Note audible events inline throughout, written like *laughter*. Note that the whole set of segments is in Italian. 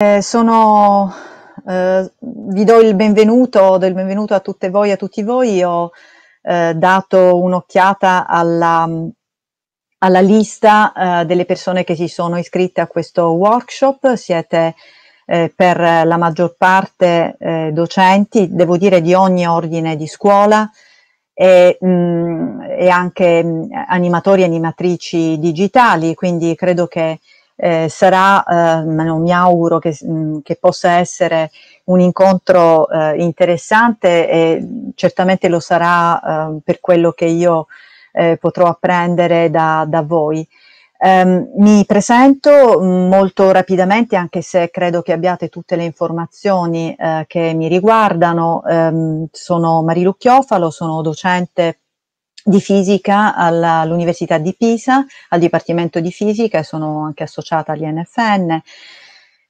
Eh, sono, eh, vi do il benvenuto, do il benvenuto a tutte voi, e a tutti voi. Ho eh, dato un'occhiata alla, alla, lista eh, delle persone che si sono iscritte a questo workshop. Siete eh, per la maggior parte eh, docenti, devo dire di ogni ordine di scuola e, mh, mm, e anche mh, mm, animatori e animatrici digitali, quindi credo che eh, sarà, eh, mi auguro che, mm, che, possa essere un incontro eh, interessante e certamente lo sarà ehm, per quello che io eh, potrò apprendere da, da voi. Um, mi presento mm, molto rapidamente, anche se credo che abbiate tutte le informazioni eh, che mi riguardano. Um, sono Marilu Chiofalo, sono docente di fisica all'Università di Pisa, al Dipartimento di Fisica, e sono anche associata all'INFN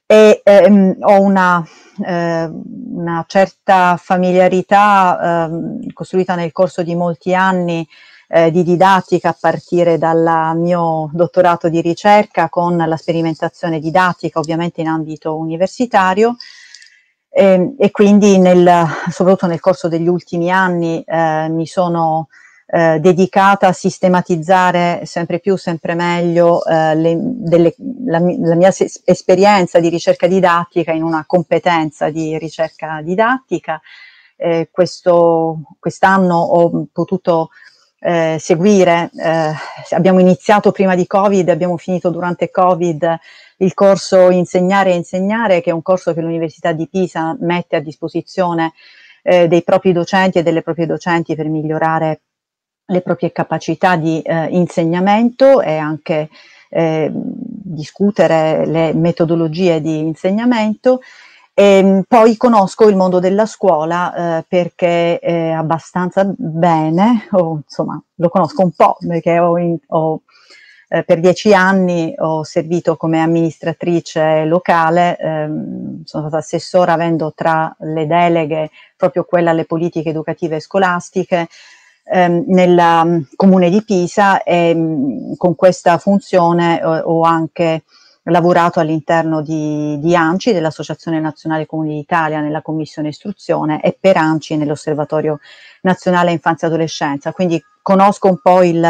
e ehm, ho una, eh, una, certa familiarità eh, costruita nel corso di molti anni eh, di didattica a partire dal mio dottorato di ricerca con la sperimentazione didattica ovviamente in ambito universitario. E, ehm, e quindi nel, soprattutto nel corso degli ultimi anni eh, mi sono eh, dedicata a sistematizzare sempre più, sempre meglio eh, le, delle, la, la, mia esperienza di ricerca didattica in una competenza di ricerca didattica. Eh, questo, quest'anno ho potuto eh, seguire, eh, abbiamo iniziato prima di Covid, abbiamo finito durante Covid il corso Insegnare e Insegnare, che è un corso che l'Università di Pisa mette a disposizione eh, dei propri docenti e delle proprie docenti per migliorare le proprie capacità di eh, insegnamento e anche eh, discutere le metodologie di insegnamento. E ehm, poi conosco il mondo della scuola eh, perché eh, abbastanza bene, o insomma lo conosco un po' perché ho, in, ho eh, per dieci anni ho servito come amministratrice locale, ehm, sono stata assessora avendo tra le deleghe proprio quella alle politiche educative e scolastiche, ehm, nel mm, comune di Pisa e mm, con questa funzione ho, eh, ho anche lavorato all'interno di, di, ANCI, dell'Associazione Nazionale Comuni d'Italia, nella Commissione Istruzione e per ANCI nell'Osservatorio Nazionale Infanzia e Adolescenza. Quindi conosco un po' il,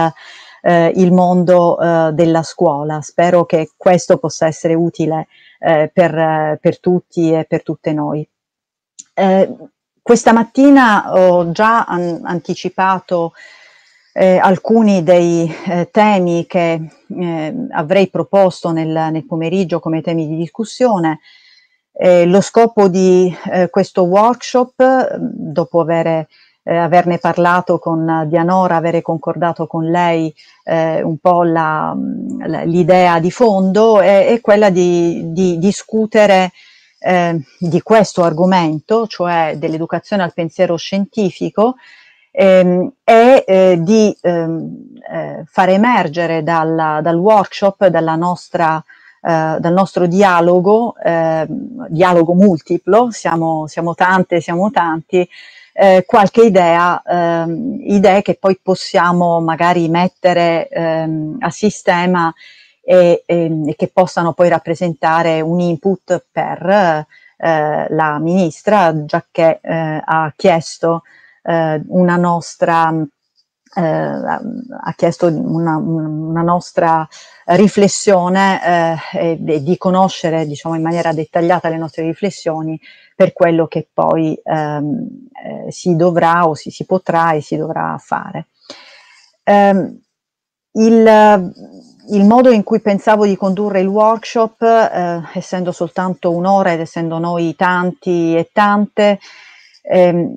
eh, il mondo eh, della scuola. Spero che questo possa essere utile eh, per, eh, per, tutti e per tutte noi. Eh, questa mattina ho già an- anticipato eh, alcuni dei eh, temi che eh, avrei proposto nel, nel, pomeriggio come temi di discussione. lo scopo di eh, questo workshop, dopo avere, eh, averne parlato con Dianora, avere concordato con lei eh, un po' la, l'idea di fondo, è, è quella di, di discutere eh, di questo argomento, cioè dell'educazione al pensiero scientifico, ehm, è eh, di ehm, eh, far emergere dalla, dal workshop, dalla nostra, eh, dal nostro dialogo, ehm, dialogo multiplo, siamo, siamo, tante, siamo tanti, eh, qualche idea, ehm, idee che poi possiamo magari mettere ehm, a sistema e, ehm, e che possano poi rappresentare un input per eh, la ministra, già che eh, ha chiesto eh, una nostra eh, ha chiesto una, una nostra riflessione eh, e di conoscere diciamo, in maniera dettagliata le nostre riflessioni per quello che poi ehm, eh, si dovrà o si, si, potrà e si dovrà fare. Eh, il, il modo in cui pensavo di condurre il workshop, eh, essendo soltanto un'ora ed essendo noi tanti e tante, ehm,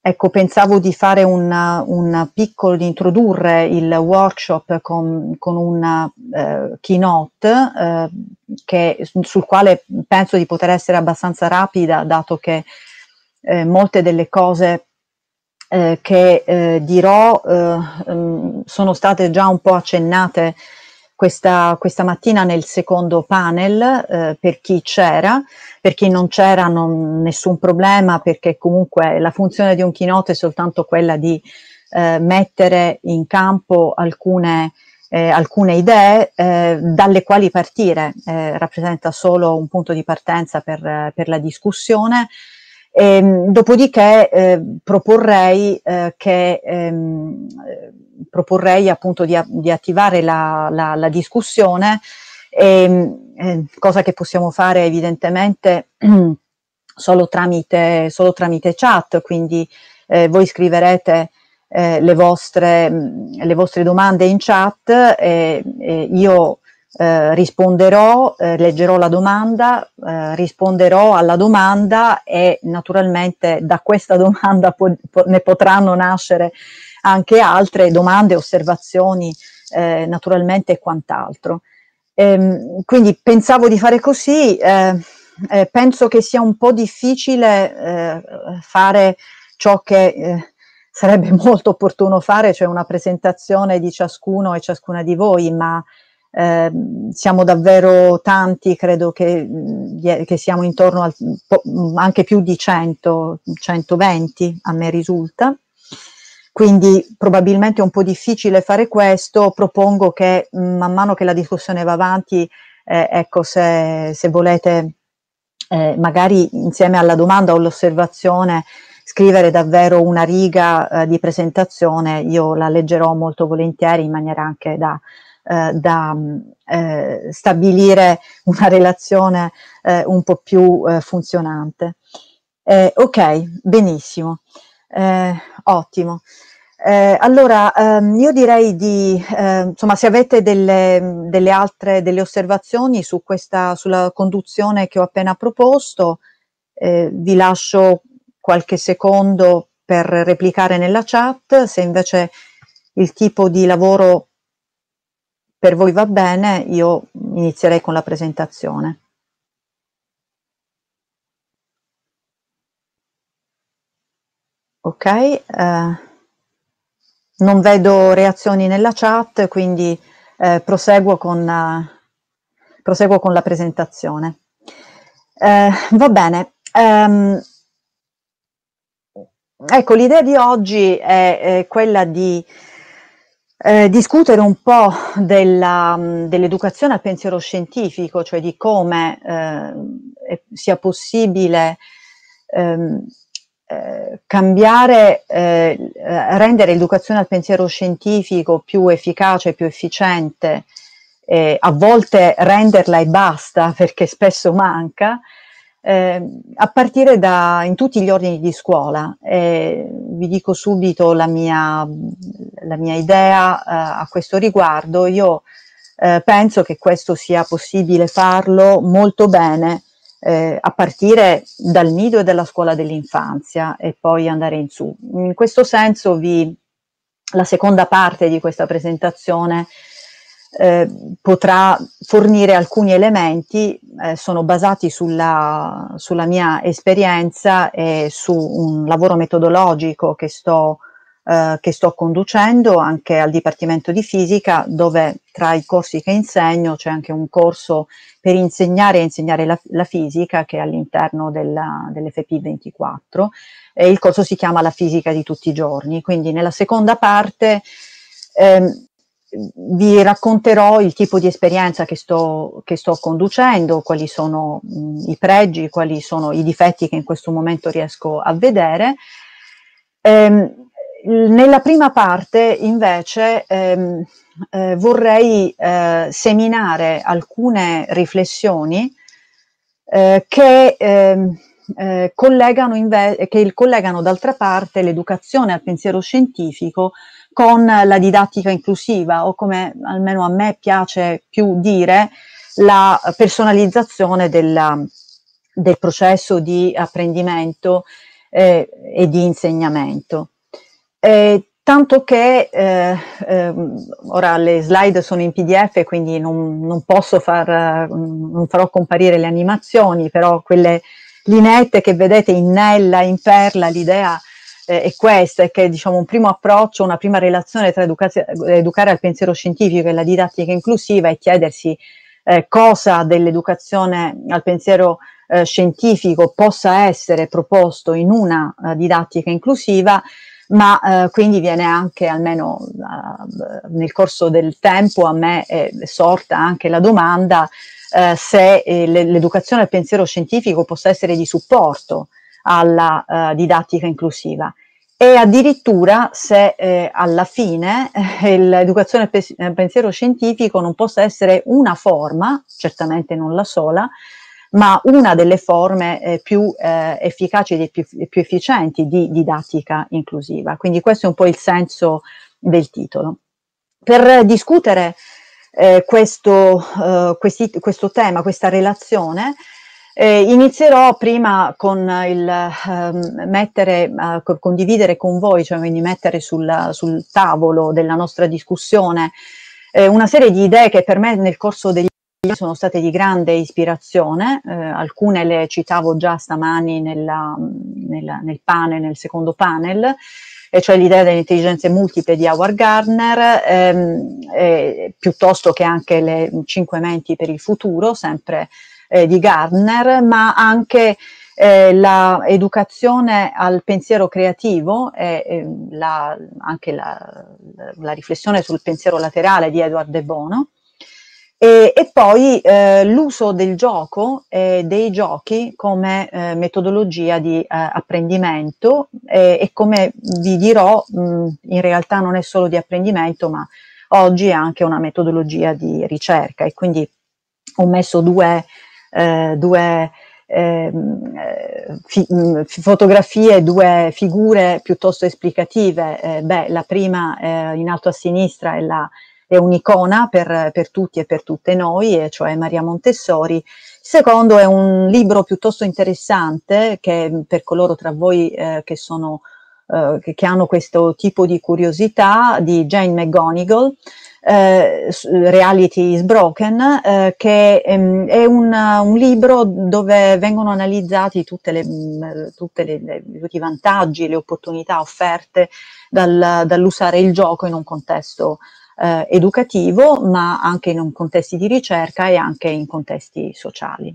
ecco, pensavo di fare un piccolo, di introdurre il workshop con, con una eh, keynote eh, che, sul quale penso di poter essere abbastanza rapida, dato che eh, molte delle cose eh, che eh, dirò eh, mm, sono state già un po' accennate questa, questa mattina nel secondo panel eh, per chi c'era, per chi non c'era non, nessun problema perché comunque la funzione di un keynote è soltanto quella di eh, mettere in campo alcune, eh, alcune idee eh, dalle quali partire, eh, rappresenta solo un punto di partenza per, per la discussione. E, ehm, dopodiché eh, proporrei eh, che ehm, proporrei appunto di, di attivare la, la, la discussione, e, ehm, eh, cosa che possiamo fare evidentemente *clears throat* solo tramite, solo tramite chat, quindi eh, voi scriverete eh, le, vostre, mm, le vostre domande in chat e, e io eh, risponderò, eh, leggerò la domanda, eh, risponderò alla domanda e naturalmente da questa *laughs* domanda po- po- ne potranno nascere anche altre domande, osservazioni eh, naturalmente e quant'altro. Ehm, quindi pensavo di fare così, eh, eh, penso che sia un po' difficile eh, fare ciò che eh, sarebbe *laughs* molto opportuno fare, cioè una presentazione di ciascuno e ciascuna di voi, ma eh, siamo davvero tanti, credo che, mm, che siamo intorno al, mm, anche più di 100, 120 a me risulta. Quindi probabilmente è un po' difficile fare questo, propongo che mm, man mano che la discussione va avanti, eh, ecco, se, se volete eh, magari insieme alla domanda o all'osservazione scrivere davvero una riga eh, di presentazione, io la leggerò molto volentieri in maniera anche da, eh, da mm, eh, stabilire una relazione eh, un po' più eh, funzionante. Eh, ok, benissimo, eh, ottimo. Eh, allora, ehm, io direi di, eh, insomma, se avete delle, delle altre delle osservazioni su questa, sulla conduzione che ho appena proposto, eh, vi lascio qualche secondo per replicare nella chat, se invece il tipo di lavoro per voi va bene, io inizierei con la presentazione. Ok, eh, non vedo reazioni nella chat, quindi eh, proseguo, con, eh, proseguo, con, la presentazione. Eh, va bene. Um, ecco, l'idea di oggi è, è quella di eh, discutere un po' mm, dell'educazione dell al pensiero scientifico, cioè di come eh, sia possibile ehm, eh, cambiare eh, eh, rendere l'educazione al pensiero scientifico più efficace, più efficiente, eh, a volte renderla e basta *laughs* perché spesso manca, eh, a partire da in tutti gli ordini di scuola. Eh, vi dico subito la mia, la mia idea eh, a questo riguardo. Io eh, penso che questo sia possibile farlo molto bene eh, a partire dal nido e dalla scuola dell'infanzia e poi andare in su. In questo senso vi, la seconda parte di questa presentazione eh, potrà fornire alcuni elementi, eh, sono basati sulla, sulla, mia esperienza e su un lavoro metodologico che sto eh, che sto conducendo anche al Dipartimento di Fisica, dove tra i corsi che insegno c'è anche un corso per insegnare e insegnare la, la fisica che è all'interno dell'FP24 e il corso si chiama La fisica di tutti i giorni. Quindi nella seconda parte ehm, vi racconterò il tipo di esperienza che sto, che sto conducendo, quali sono mh, i pregi, quali sono i difetti che in questo momento riesco a vedere. Ehm, Ehm, nella prima parte invece ehm, eh, vorrei eh, seminare alcune riflessioni eh, che, ehm, eh, collegano inve- che collegano d'altra parte l'educazione al pensiero scientifico con la didattica inclusiva o come almeno a me piace più dire la personalizzazione della, del processo di apprendimento eh, e di insegnamento. Eh, tanto che eh, ehm, ora le slide sono in PDF, quindi non, non posso far, non farò comparire le animazioni, però quelle lineette che vedete in nella, in perla, l'idea eh, è questa, è che diciamo, un primo approccio, una prima relazione tra educare al pensiero scientifico e la didattica inclusiva è chiedersi eh, cosa dell'educazione al pensiero eh, scientifico possa essere proposto in una eh, didattica inclusiva ma eh, quindi viene anche almeno eh, nel corso del tempo a me è sorta anche la domanda eh, se eh, l'educazione al pensiero scientifico possa essere di supporto alla eh, didattica inclusiva e addirittura se eh, alla fine eh, l'educazione al pensiero scientifico non possa essere una forma, certamente non la sola, ma una delle forme eh, più eh, efficaci e più, più efficienti di didattica inclusiva. Quindi questo è un po' il senso del titolo. Per discutere eh, questo, eh, questi, questo tema, questa relazione, eh, inizierò prima con il eh, mettere, eh, condividere con voi, cioè quindi mettere sul, sul tavolo della nostra discussione eh, una serie di idee che per me nel corso degli sono state di grande ispirazione, eh, alcune le citavo già stamani nella, nella, nel panel, nel secondo panel, e cioè l'idea delle intelligenze multiple di Howard Gardner, ehm, eh, piuttosto che anche le cinque menti per il futuro, sempre eh, di Gardner, ma anche eh, l'educazione al pensiero creativo e eh, la, anche la, la, riflessione sul pensiero laterale di Edward De Bono, e, e poi eh, l'uso del gioco e eh, dei giochi come eh, metodologia di eh, apprendimento e come vi dirò mh, mm, in realtà non è solo di apprendimento ma oggi è anche una metodologia di ricerca e quindi ho messo due, eh, due eh, fi- mm, fotografie, due figure piuttosto esplicative. Eh, beh, la prima eh, in alto a sinistra è la è un'icona per, per tutti e per tutte noi, e cioè Maria Montessori. Il secondo è un libro piuttosto interessante che per coloro tra voi eh, che sono Uh, che, hanno questo tipo di curiosità di Jane McGonigal, eh, Reality is Broken, eh, che ehm, è un, un, libro dove vengono analizzati tutte le, mh, mm, tutte le, le, tutti i vantaggi, le opportunità offerte dal, dall'usare il gioco in un contesto eh, educativo, ma anche in contesti di ricerca e anche in contesti sociali.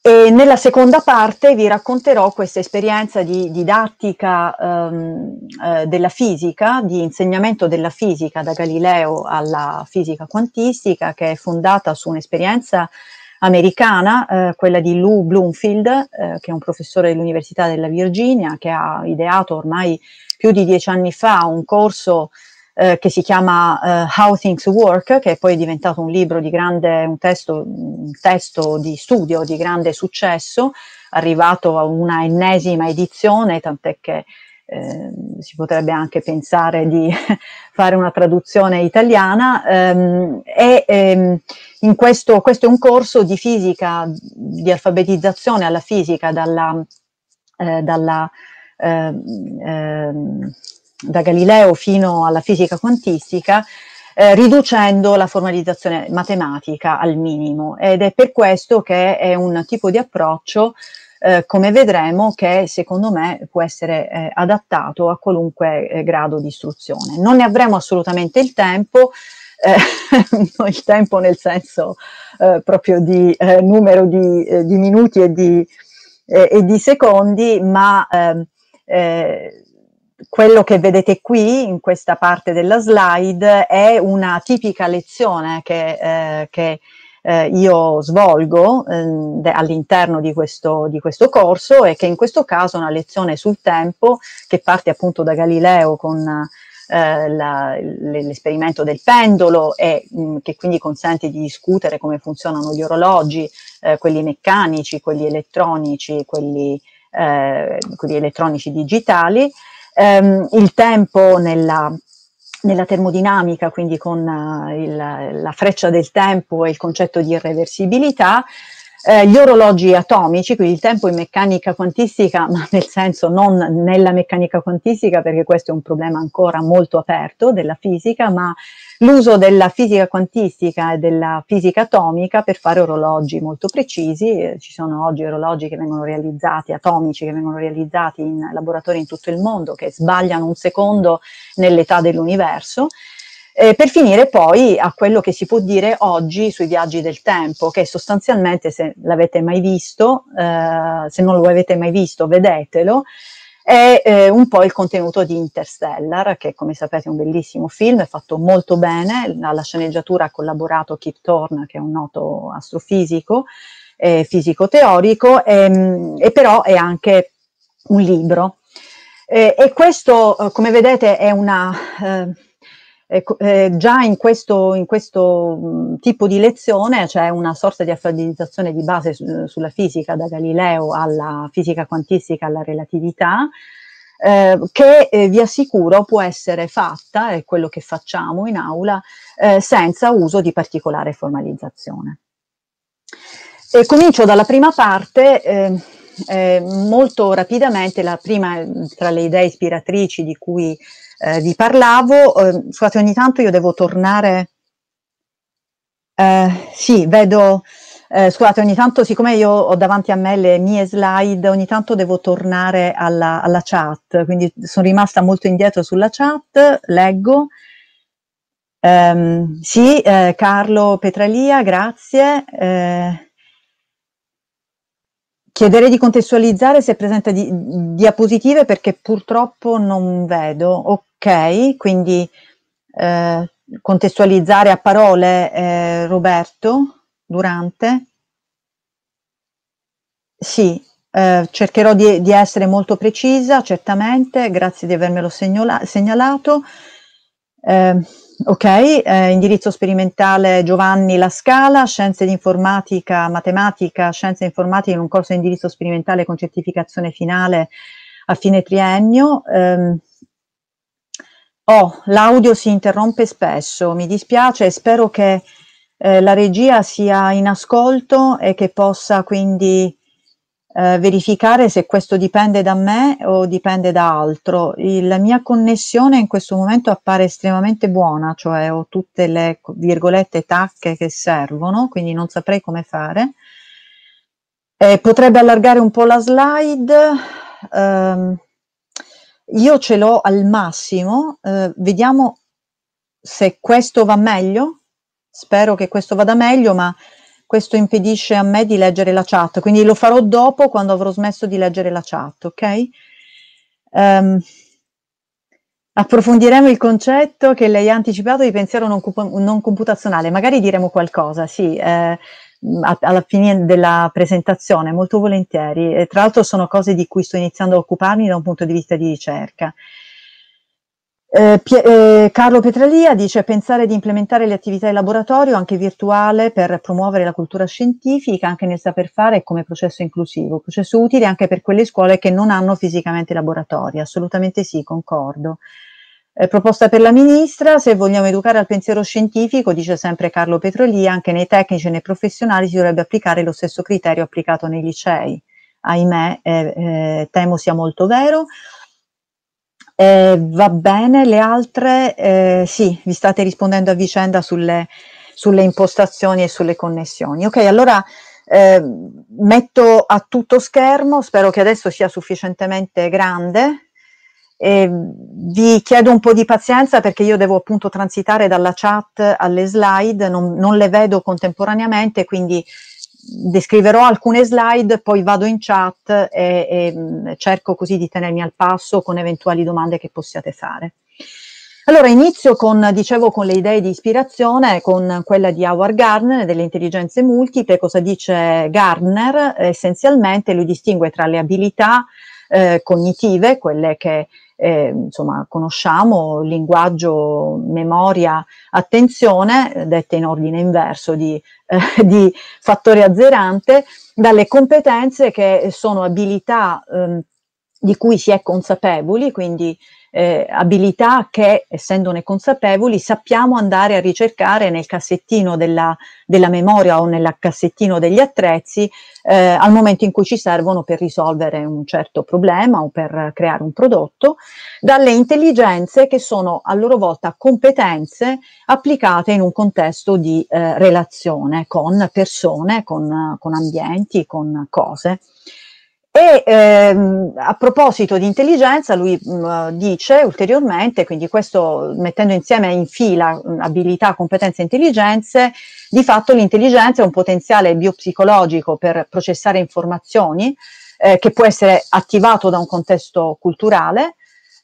E nella seconda parte vi racconterò questa esperienza di didattica ehm, eh, della fisica, di insegnamento della fisica da Galileo alla fisica quantistica, che è fondata su un'esperienza americana, eh, quella di Lou Bloomfield, eh, che è un professore dell'Università della Virginia, che ha ideato ormai più di dieci anni fa un corso eh, che si chiama eh, How Things Work, che è poi diventato un libro di grande, un testo, un testo di studio di grande successo, arrivato a una ennesima edizione, tant'è che eh, si potrebbe anche pensare di *laughs* fare una traduzione italiana. Ehm, e ehm, in questo, questo è un corso di fisica, di alfabetizzazione alla fisica dalla, eh, dalla eh, da Galileo fino alla fisica quantistica, eh, riducendo la formalizzazione matematica al minimo ed è per questo che è un tipo di approccio, eh, come vedremo, che secondo me può essere eh, adattato a qualunque eh, grado di istruzione. Non ne avremo assolutamente il tempo, eh, *laughs* il tempo nel senso eh, proprio di numero di, di, minuti e di, e di secondi, ma ehm, eh, quello che vedete qui in questa parte della slide è una tipica lezione che, eh, che eh, io svolgo eh, all'interno di, di questo, corso e che in questo caso è una lezione sul tempo che parte appunto da Galileo con eh, l'esperimento del pendolo e mm, che quindi consente di discutere come funzionano gli orologi, eh, quelli meccanici, quelli elettronici, quelli, eh, quelli elettronici digitali ehm, il tempo nella, nella termodinamica, quindi con uh, il, la freccia del tempo e il concetto di irreversibilità, eh, gli orologi atomici, quindi il tempo in meccanica quantistica, *laughs* ma nel senso non nella meccanica quantistica, perché questo è un problema ancora molto aperto della fisica, ma l'uso della fisica quantistica e della fisica atomica per fare orologi molto precisi. Eh, ci sono oggi orologi che vengono realizzati, atomici, che vengono realizzati in laboratori in tutto il mondo, che sbagliano un secondo nell'età dell'universo eh, per finire poi a quello che si può dire oggi sui viaggi del tempo, che sostanzialmente se l'avete mai visto, eh, se non lo avete mai visto, vedetelo, è eh, un po' il contenuto di Interstellar, che come sapete è un bellissimo film, è fatto molto bene, alla sceneggiatura ha collaborato Kip Thorne, che è un noto astrofisico, eh, fisico teorico, e, ehm, e però è anche un libro. Eh, e questo, eh, come vedete, è una eh, Ecco, eh, già in questo, in questo mm, tipo di lezione c'è una sorta di alfabetizzazione di base su, eh, sulla fisica, da Galileo alla fisica quantistica, alla relatività, eh, che eh, vi assicuro può essere fatta, è quello che facciamo in aula, eh, senza uso di particolare formalizzazione. E comincio dalla prima parte. Ehm, eh, molto rapidamente, la prima tra le idee ispiratrici di cui eh, vi parlavo. Eh, scusate, ogni tanto io devo tornare. Eh, sì, vedo. Eh, scusate, ogni tanto, siccome io ho davanti a me le mie slide, ogni tanto devo tornare alla, alla chat, quindi sono rimasta molto indietro sulla chat, leggo. Um, sì, eh, Carlo Petralia, grazie. Eh, chiederei di contestualizzare se è presente di, diapositive perché purtroppo non vedo. Ok ok? Quindi eh, contestualizzare a parole eh, Roberto Durante. Sì, eh, cercherò di, di, essere molto precisa, certamente, grazie di avermelo segnola, segnalato. Ehm, ok, eh, indirizzo sperimentale Giovanni La Scala, scienze di informatica, matematica, scienze informatiche in un corso di indirizzo sperimentale con certificazione finale a fine triennio. Ehm, Oh, l'audio si interrompe spesso, mi dispiace spero che eh, la regia sia in ascolto e che possa quindi eh, verificare se questo dipende da me o dipende da altro. Il, la mia connessione in questo momento appare estremamente buona, cioè ho tutte le virgolette tacche che servono, quindi non saprei come fare. Eh, potrebbe allargare un po' la slide. Um, io ce l'ho al massimo, eh, vediamo se questo va meglio. Spero che questo vada meglio, ma questo impedisce a me di leggere la chat, quindi lo farò dopo quando avrò smesso di leggere la chat, ok? Um, approfondiremo il concetto che lei ha anticipato di pensiero non, non computazionale, magari diremo qualcosa, sì. Eh, Mm, alla fine della presentazione, molto volentieri. E tra l'altro sono cose di cui sto iniziando a occuparmi da un punto di vista di ricerca. Eh, Pie eh, Carlo Petralia dice pensare di implementare le attività di laboratorio anche virtuale per promuovere la cultura scientifica anche nel saper fare come processo inclusivo, processo utile anche per quelle scuole che non hanno fisicamente laboratori, assolutamente sì, concordo. Eh, proposta per la ministra, se vogliamo educare al pensiero scientifico, dice sempre Carlo Petrolì, anche nei tecnici e nei professionali si dovrebbe applicare lo stesso criterio applicato nei licei. Ahimè, eh, eh, temo sia molto vero. Eh, va bene, le altre, eh, sì, vi state rispondendo a vicenda sulle, sulle impostazioni e sulle connessioni. Ok, allora eh, metto a tutto schermo, spero che adesso sia sufficientemente grande e vi chiedo un po' di pazienza perché io devo appunto transitare dalla chat alle slide, non, non le vedo contemporaneamente, quindi descriverò alcune slide, poi vado in chat e, e, mm, cerco così di tenermi al passo con eventuali domande che possiate fare. Allora inizio con, dicevo, con le idee di ispirazione, con quella di Howard Gardner delle intelligenze multiple. Cosa dice Gardner? Essenzialmente lui distingue tra le abilità eh, cognitive, quelle che eh, insomma, conosciamo, linguaggio, memoria, attenzione, dette in ordine inverso di, *laughs* eh, di fattore azzerante, dalle competenze che sono abilità ehm, di cui si è consapevoli, quindi eh, abilità che, essendone consapevoli, sappiamo andare a ricercare nel cassettino della, della memoria o nel cassettino degli attrezzi eh, al momento in cui ci servono per risolvere un certo problema o per creare un prodotto, dalle intelligenze che sono a loro volta competenze applicate in un contesto di eh, relazione con persone, con, con ambienti, con cose. E ehm, a proposito di intelligenza, lui mh, mm, dice ulteriormente, quindi questo mettendo insieme in fila mh, mm, abilità, competenze e intelligenze, di fatto l'intelligenza è un potenziale biopsicologico per processare informazioni eh, che può essere attivato da un contesto culturale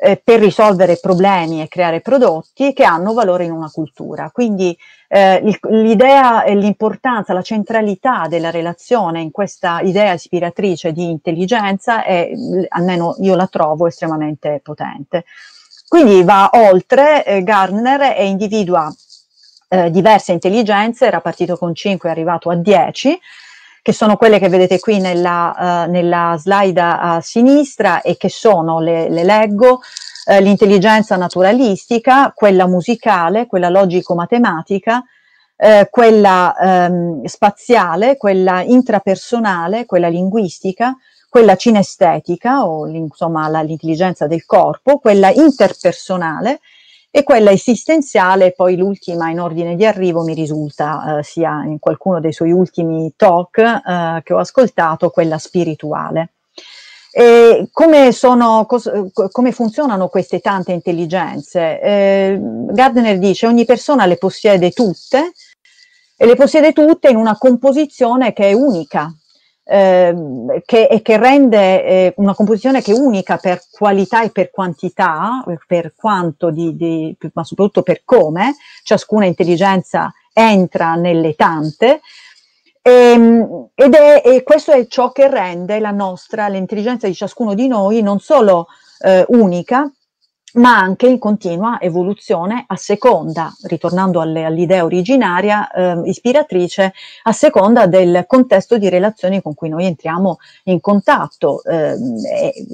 eh, per risolvere problemi e creare prodotti che hanno valore in una cultura. Quindi eh, il, l'idea e l'importanza, la centralità della relazione in questa idea ispiratrice di intelligenza è, almeno io la trovo, estremamente potente. Quindi va oltre eh, Gardner e individua eh, diverse intelligenze, era partito con 5 è arrivato a 10 che sono quelle che vedete qui nella, uh, nella slide a sinistra e che sono, le, le leggo, uh, l'intelligenza naturalistica, quella musicale, quella logico-matematica, eh, quella ehm, spaziale, quella intrapersonale, quella linguistica, quella cinestetica o insomma l'intelligenza del corpo, quella interpersonale e quella esistenziale, poi l'ultima in ordine di arrivo, mi risulta eh, sia in qualcuno dei suoi ultimi talk eh, che ho ascoltato, quella spirituale. E come, sono, cos, come funzionano queste tante intelligenze? Eh, Gardner dice ogni persona le possiede tutte e le possiede tutte in una composizione che è unica, Ehm, che, e che rende eh, una composizione che è unica per qualità e per quantità, per quanto, di, di, ma soprattutto per come ciascuna intelligenza entra nelle tante. E, ehm, ed è, e questo è ciò che rende la nostra, l'intelligenza di ciascuno di noi non solo eh, unica, ma anche in continua evoluzione a seconda, ritornando alle, all'idea originaria eh, ispiratrice, a seconda del contesto di relazioni con cui noi entriamo in contatto. Eh,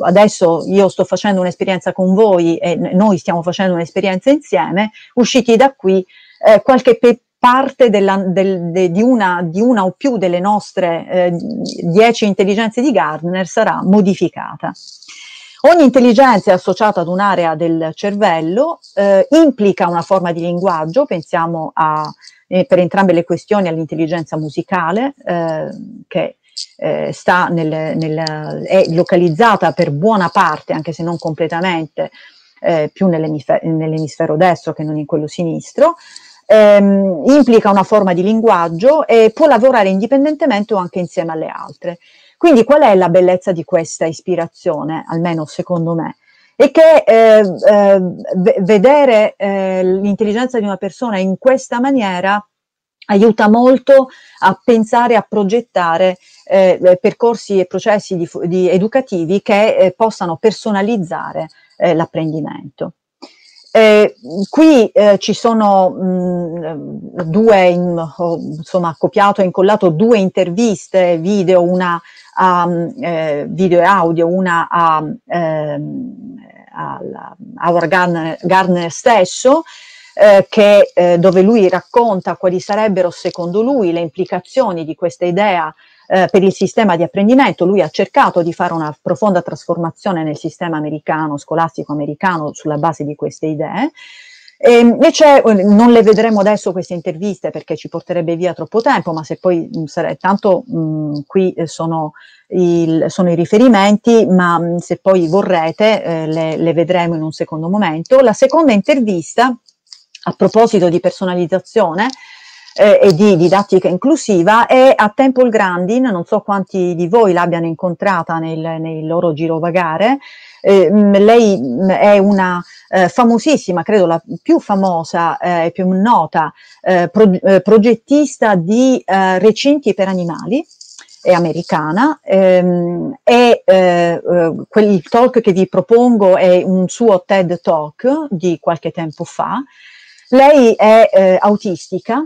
adesso io sto facendo un'esperienza con voi e noi stiamo facendo un'esperienza insieme, usciti da qui eh, qualche pe- parte della, del, de, di, una, di, una, o più delle nostre eh, dieci intelligenze di Gardner sarà modificata. Ogni intelligenza è associata ad un'area del cervello, eh, implica una forma di linguaggio, pensiamo a, eh, per entrambe le questioni all'intelligenza musicale, eh, che eh, sta nel, nel, è localizzata per buona parte, anche se non completamente, eh, più nell'emisfero, nell'emisfero destro che non in quello sinistro. Ehm, implica una forma di linguaggio e può lavorare indipendentemente o anche insieme alle altre. Quindi qual è la bellezza di questa ispirazione, almeno secondo me? E che eh, eh, vedere eh, l'intelligenza di una persona in questa maniera aiuta molto a pensare, a progettare eh, eh, percorsi e processi di, di educativi che eh, possano personalizzare l'apprendimento. Eh, qui eh, ci sono mh, mm, due, in, ho, insomma, copiato e incollato due interviste, video, una a mm, eh, video e audio, una a, ehm, alla, Our Garner, Garner stesso, eh, che, eh, dove lui racconta quali sarebbero secondo lui le implicazioni di questa idea eh, per il sistema di apprendimento. Lui ha cercato di fare una profonda trasformazione nel sistema americano, scolastico americano, sulla base di queste idee. E invece eh, non le vedremo adesso queste interviste perché ci porterebbe via troppo tempo, ma se poi sare- tanto mh, qui eh, sono, il, sono, i riferimenti, ma mh, se poi vorrete eh, le, le vedremo in un secondo momento. La seconda intervista, a proposito di personalizzazione, eh, e di didattica inclusiva è a Temple Grandin, non so quanti di voi l'abbiano incontrata nel, nei loro girovagare, eh, lei mm, è una eh, famosissima, credo la più famosa eh, e eh, più nota eh, pro- eh, progettista di recinti per animali, è americana ehm, eh, quel, il talk che vi propongo è un suo TED Talk di qualche tempo fa. Lei è eh, autistica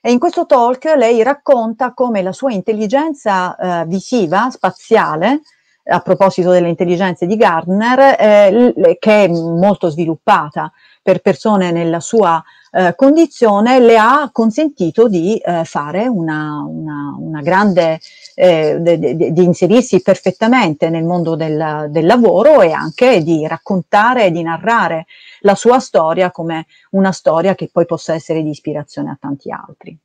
e in questo talk lei racconta come la sua intelligenza eh, visiva, spaziale, a proposito delle intelligenze di Gardner, eh, che è molto sviluppata per persone nella sua eh, condizione, le ha consentito di eh, fare una, una, una grande, eh, di inserirsi perfettamente nel mondo del, del, lavoro e anche di raccontare e di narrare la sua storia come una storia che poi possa essere di ispirazione a tanti altri.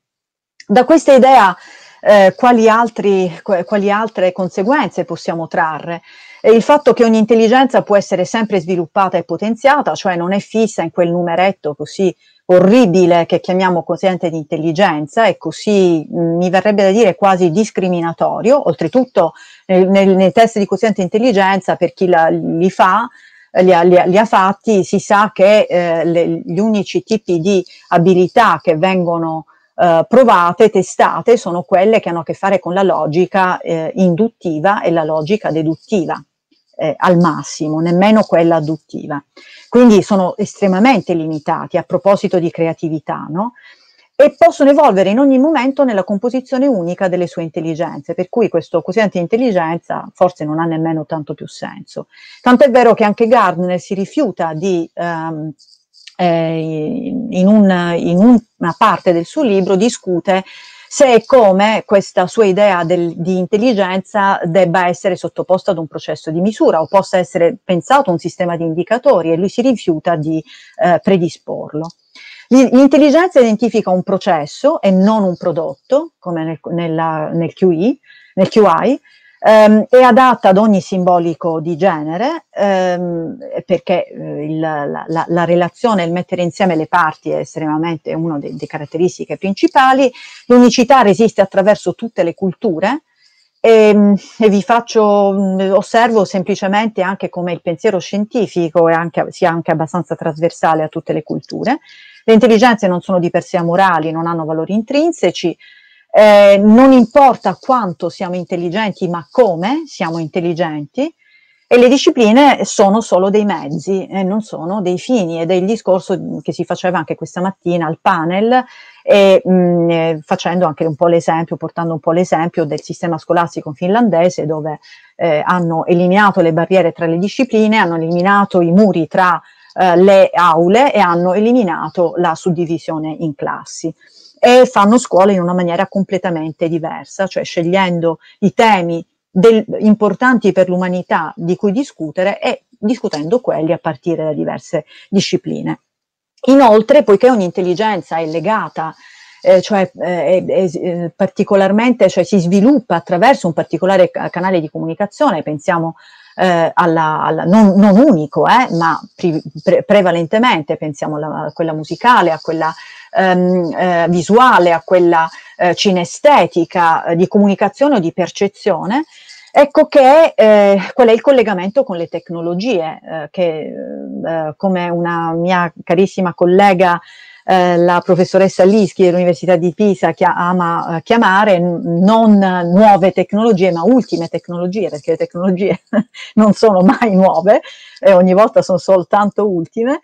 Da questa idea eh, quali, altri, quali altre conseguenze possiamo trarre. il fatto che ogni intelligenza può essere sempre sviluppata e potenziata, cioè non è fissa in quel numeretto così orribile che chiamiamo quoziente di intelligenza e così mm, mi verrebbe da dire quasi discriminatorio, oltretutto nel, nel, nei test di quoziente di intelligenza per chi la, li fa li ha, li, ha, li ha, fatti, si sa che eh, le, gli unici tipi di abilità che vengono eh, provate, testate, sono quelle che hanno a che fare con la logica eh, induttiva e la logica deduttiva. Eh, al massimo, nemmeno quella adduttiva. Quindi sono estremamente limitati a proposito di creatività, no? E possono evolvere in ogni momento nella composizione unica delle sue intelligenze, per cui questo cosiddetto intelligenza forse non ha nemmeno tanto più senso. Tanto è vero che anche Gardner si rifiuta di ehm, eh, in, un, in, una parte del suo libro discute se e come questa sua idea del, di intelligenza debba essere sottoposta ad un processo di misura o possa essere pensato un sistema di indicatori e lui si rifiuta di eh, predisporlo. L'intelligenza identifica un processo e non un prodotto, come nel, nella, nel QI, nel QI Um, è adatta ad ogni simbolico di genere um, perché eh, il, la, la, la, relazione, il mettere insieme le parti è estremamente una delle caratteristiche principali. L'unicità resiste attraverso tutte le culture. E, ehm, e, vi faccio, osservo semplicemente anche come il pensiero scientifico anche, sia anche abbastanza trasversale a tutte le culture. Le intelligenze non sono di per sé amorali, non hanno valori intrinseci, eh, non importa quanto siamo intelligenti, ma come siamo intelligenti, e le discipline sono solo dei mezzi e non sono dei fini ed è il discorso che si faceva anche questa mattina al panel e mh, mm, eh, facendo anche un po' l'esempio, portando un po' l'esempio del sistema scolastico finlandese dove eh, hanno eliminato le barriere tra le discipline, hanno eliminato i muri tra eh, le aule e hanno eliminato la suddivisione in classi e fanno scuola in una maniera completamente diversa, cioè scegliendo i temi del, importanti per l'umanità di cui discutere e discutendo quelli a partire da diverse discipline. Inoltre, poiché un'intelligenza è legata eh, cioè eh, eh, particolarmente cioè si sviluppa attraverso un particolare canale di comunicazione, pensiamo a eh, alla, alla, non, non, unico, eh, ma pre- prevalentemente pensiamo alla, a quella musicale, a quella ehm, eh, visuale, a quella eh, cinestetica, eh, di comunicazione o di percezione, Ecco che eh, qual è il collegamento con le tecnologie, eh, che eh, come una mia carissima collega eh, la professoressa Lischi dell'Università di Pisa che ama eh, chiamare non nuove tecnologie ma ultime tecnologie, perché le tecnologie *laughs* non sono mai nuove, e ogni volta sono soltanto ultime.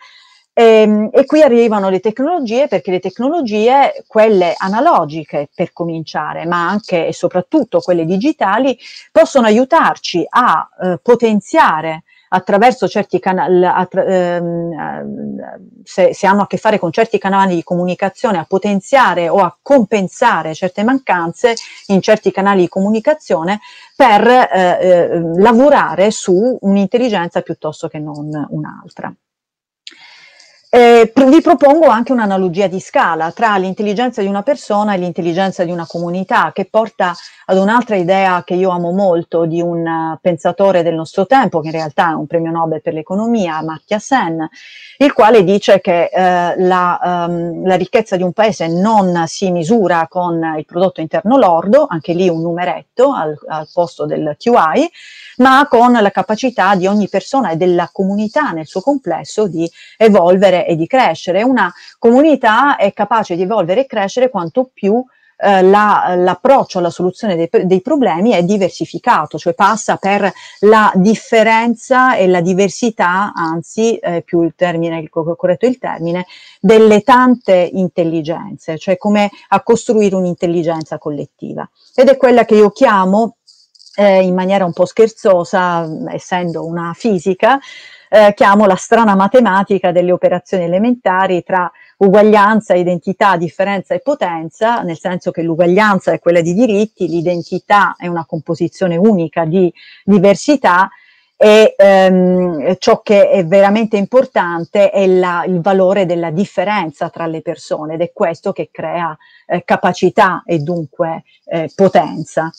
E, ehm, e, qui arrivano le tecnologie perché le tecnologie, quelle analogiche per cominciare, ma anche e soprattutto quelle digitali, possono aiutarci a eh, potenziare attraverso certi canali, attra- ehm, ehm, se, se, hanno a che fare con certi canali di comunicazione, a potenziare o a compensare certe mancanze in certi canali di comunicazione per eh, eh, lavorare su un'intelligenza piuttosto che non un'altra. Eh, vi propongo anche un'analogia di scala tra l'intelligenza di una persona e l'intelligenza di una comunità, che porta ad un'altra idea che io amo molto di un eh, pensatore del nostro tempo, che in realtà è un premio Nobel per l'economia, Mattia Sen, il quale dice che eh, la, um, la ricchezza di un paese non si misura con il prodotto interno lordo, anche lì un numeretto al, al posto del QI, ma con la capacità di ogni persona e della comunità nel suo complesso di evolvere evolvere e di crescere. Una comunità è capace di evolvere e crescere quanto più eh, la, l'approccio alla soluzione dei, dei, problemi è diversificato, cioè passa per la differenza e la diversità, anzi eh, più il termine, il, corretto il termine, delle tante intelligenze, cioè come a costruire un'intelligenza collettiva. Ed è quella che io chiamo eh, in maniera un po' scherzosa, essendo una fisica, eh, chiamo la strana matematica delle operazioni elementari tra uguaglianza, identità, differenza e potenza, nel senso che l'uguaglianza è quella di diritti, l'identità è una composizione unica di diversità e ehm, ciò che è veramente importante è la, il valore della differenza tra le persone ed è questo che crea eh, capacità e dunque eh, potenza.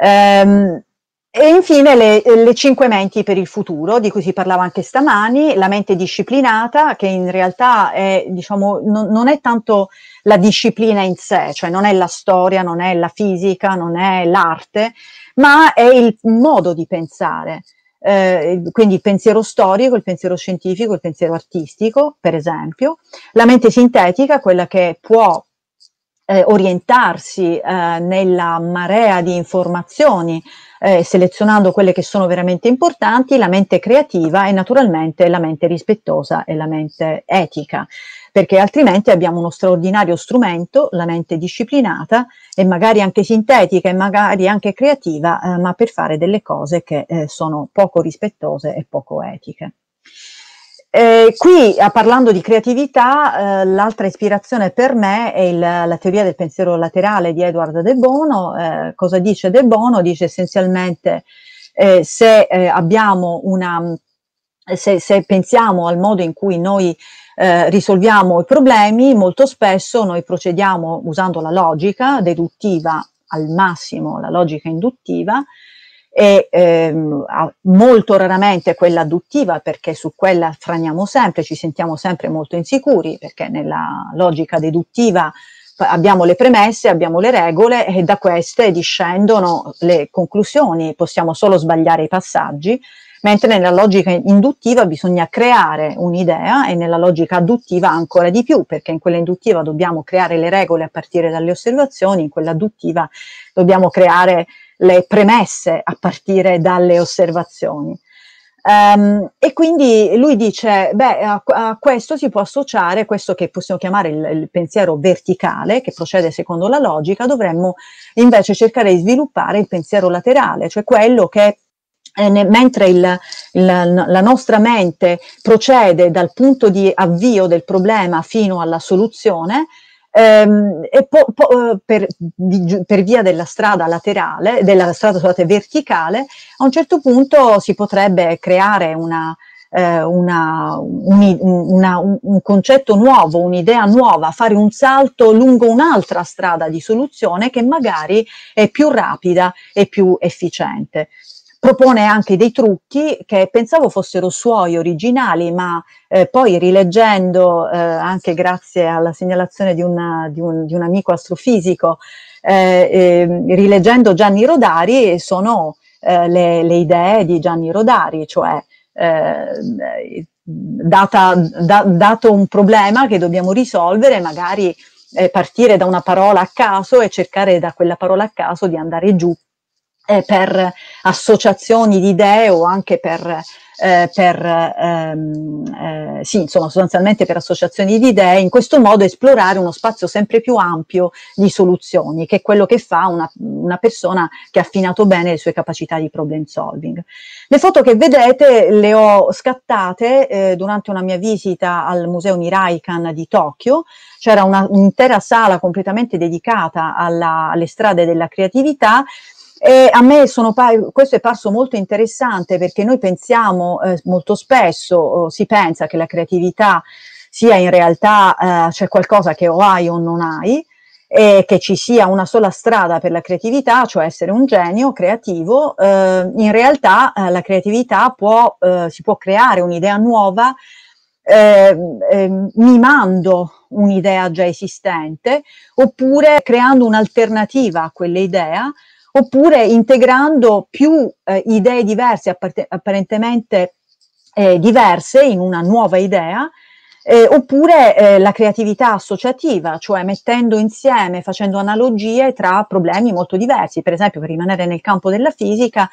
Ehm, e infine le, le, cinque menti per il futuro, di cui si parlava anche stamani, la mente disciplinata, che in realtà è, diciamo, non, non, è tanto la disciplina in sé, cioè non è la storia, non è la fisica, non è l'arte, ma è il modo di pensare. Eh, quindi il pensiero storico, il pensiero scientifico, il pensiero artistico, per esempio, la mente sintetica, quella che può eh, orientarsi eh, nella marea di informazioni, eh, selezionando quelle che sono veramente importanti, la mente creativa e naturalmente la mente rispettosa e la mente etica, perché altrimenti abbiamo uno straordinario strumento, la mente disciplinata e magari anche sintetica e magari anche creativa, eh, ma per fare delle cose che eh, sono poco rispettose e poco etiche. Eh, qui parlando di creatività, eh, l'altra ispirazione per me è il, la teoria del pensiero laterale di Edward De Bono. Eh, cosa dice De Bono? Dice essenzialmente eh, se eh, abbiamo una se, se, pensiamo al modo in cui noi eh, risolviamo i problemi, molto spesso noi procediamo usando la logica deduttiva al massimo, la logica induttiva, e ehm, molto raramente quella adduttiva perché su quella franiamo sempre, ci sentiamo sempre molto insicuri perché nella logica deduttiva abbiamo le premesse, abbiamo le regole e da queste discendono le conclusioni, possiamo solo sbagliare i passaggi, mentre nella logica induttiva bisogna creare un'idea e nella logica adduttiva ancora di più, perché in quella induttiva dobbiamo creare le regole a partire dalle osservazioni, in quella adduttiva dobbiamo creare le premesse a partire dalle osservazioni. Um, e quindi lui dice, beh, a, a, questo si può associare questo che possiamo chiamare il, il, pensiero verticale, che procede secondo la logica, dovremmo invece cercare di sviluppare il pensiero laterale, cioè quello che eh, mentre il, il, la nostra mente procede dal punto di avvio del problema fino alla soluzione, ehm, e po- po- eh, per, di, per, via della strada laterale, della strada scusate, verticale, a un certo punto si potrebbe creare una, eh, una, un, una, un, concetto nuovo, un'idea nuova, fare un salto lungo un'altra strada di soluzione che magari è più rapida e più efficiente propone anche dei trucchi che pensavo fossero suoi originali, ma eh, poi rileggendo, eh, anche grazie alla segnalazione di, una, di, un, di un, amico astrofisico, eh, ehm, rileggendo Gianni Rodari, sono eh, le, le, idee di Gianni Rodari, cioè eh, data, da, dato un problema che dobbiamo risolvere, magari eh, partire da una parola a caso e cercare da quella parola a caso di andare giù eh, per associazioni di idee o anche per, eh, per ehm, eh, sì, insomma, sostanzialmente per associazioni di idee, in questo modo esplorare uno spazio sempre più ampio di soluzioni, che è quello che fa una, una persona che ha affinato bene le sue capacità di problem solving. Le foto che vedete le ho scattate eh, durante una mia visita al Museo Niraikan di Tokyo, c'era un'intera sala completamente dedicata alla, alle strade della creatività e a me sono questo è parso molto interessante perché noi pensiamo eh, molto spesso, si pensa che la creatività sia in realtà eh, c'è qualcosa che o hai o non hai, e che ci sia una sola strada per la creatività, cioè essere un genio creativo, eh, in realtà eh, la creatività può, eh, si può creare un'idea nuova eh, ehm, mimando un'idea già esistente oppure creando un'alternativa a quell'idea oppure integrando più eh, idee diverse, apparentemente eh, diverse, in una nuova idea, eh, oppure eh, la creatività associativa, cioè mettendo insieme, facendo analogie tra problemi molto diversi, per esempio per rimanere nel campo della fisica,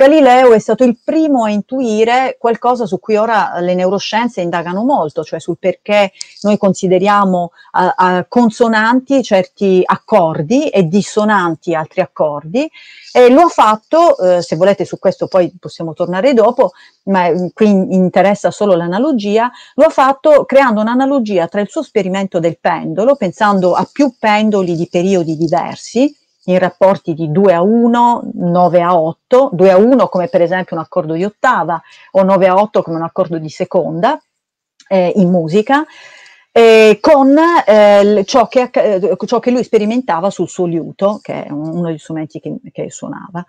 Galileo è stato il primo a intuire qualcosa su cui ora le neuroscienze indagano molto, cioè sul perché noi consideriamo uh, uh, consonanti certi accordi e dissonanti altri accordi e lo ha fatto, uh, se volete su questo poi possiamo tornare dopo, ma mm, qui interessa solo l'analogia, lo ha fatto creando un'analogia tra il suo sperimento del pendolo, pensando a più pendoli di periodi diversi, in rapporti di 2 a 1, 9 a 8, 2 a 1 come per esempio un accordo di ottava o 9 a 8 come un accordo di seconda eh, in musica, eh, con eh, ciò, che, eh, ciò, che, lui sperimentava sul suo liuto, che è uno degli strumenti che, che suonava.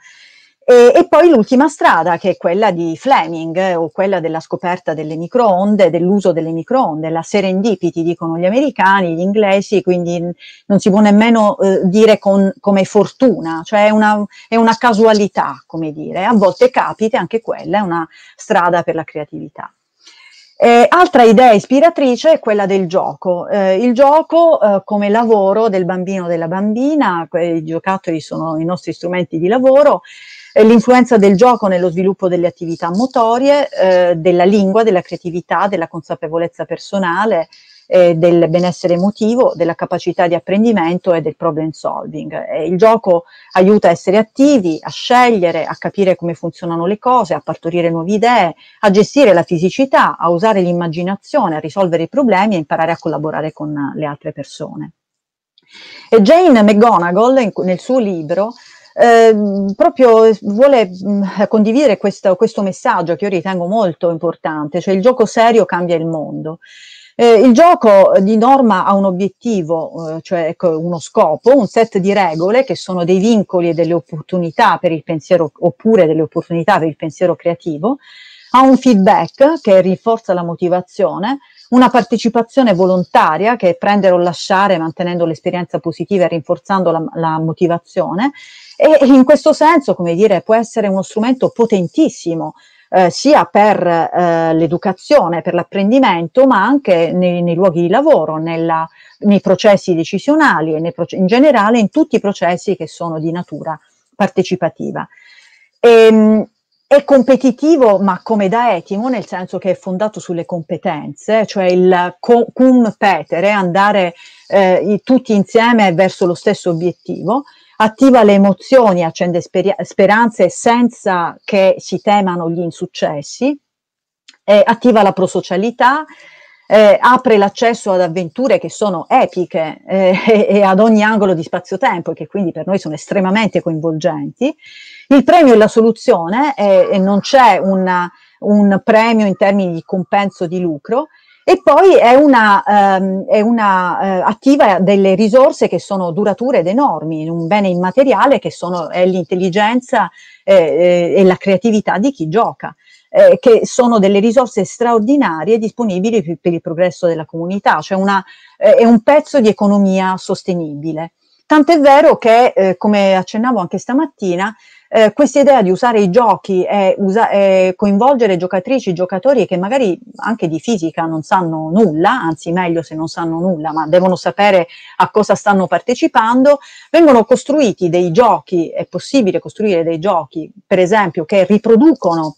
E, e, poi l'ultima strada, che è quella di Fleming, eh, o quella della scoperta delle microonde, dell'uso delle microonde, la serendipity, dicono gli americani, gli inglesi, quindi non si può nemmeno eh, dire con, come fortuna, cioè è una, è una, casualità, come dire. A volte capita, anche quella è una strada per la creatività. Eh, altra idea ispiratrice è quella del gioco. Eh, il gioco eh, come lavoro del bambino o della bambina, i giocattoli sono i nostri strumenti di lavoro, l'influenza del gioco nello sviluppo delle attività motorie, eh, della lingua, della creatività, della consapevolezza personale, eh, del benessere emotivo, della capacità di apprendimento e del problem solving. E il gioco aiuta a essere attivi, a scegliere, a capire come funzionano le cose, a partorire nuove idee, a gestire la fisicità, a usare l'immaginazione, a risolvere i problemi e imparare a collaborare con le altre persone. E Jane McGonagall nel suo libro Ehm, proprio vuole mh, mm, condividere questo, questo messaggio che io ritengo molto importante, cioè il gioco serio cambia il mondo. Eh, il gioco di norma ha un obiettivo, eh, cioè ecco, uno scopo, un set di regole che sono dei vincoli e delle opportunità per il pensiero, oppure delle opportunità per il pensiero creativo, ha un feedback che rinforza la motivazione, una partecipazione volontaria che è prendere o lasciare mantenendo l'esperienza positiva e rinforzando la, la motivazione e in questo senso, come dire, può essere uno strumento potentissimo eh, sia per eh, l'educazione, per l'apprendimento, ma anche nei, nei luoghi di lavoro, nella, nei processi decisionali e proce- in generale in tutti i processi che sono di natura partecipativa. E, ehm, è competitivo, ma come da etimo, nel senso che è fondato sulle competenze, cioè il co- cum petere, andare eh, tutti insieme verso lo stesso obiettivo attiva le emozioni, accende speri- speranze senza che si temano gli insuccessi, eh, attiva la prosocialità, eh, apre l'accesso ad avventure che sono epiche eh, e, e, ad ogni angolo di spazio-tempo e che quindi per noi sono estremamente coinvolgenti. Il premio è la soluzione e non c'è una, un premio in termini di compenso di lucro, e poi è una, ehm, è una eh, attiva delle risorse che sono durature ed enormi, un bene immateriale che sono, è l'intelligenza eh, eh, e la creatività di chi gioca. Eh, che sono delle risorse straordinarie disponibili per, per il progresso della comunità, cioè una, eh, è un pezzo di economia sostenibile. Tant'è vero che, eh, come accennavo anche stamattina, eh, questa idea di usare i giochi e usa- coinvolgere giocatrici, giocatori che magari anche di fisica non sanno nulla, anzi meglio se non sanno nulla, ma devono sapere a cosa stanno partecipando, vengono costruiti dei giochi, è possibile costruire dei giochi, per esempio, che riproducono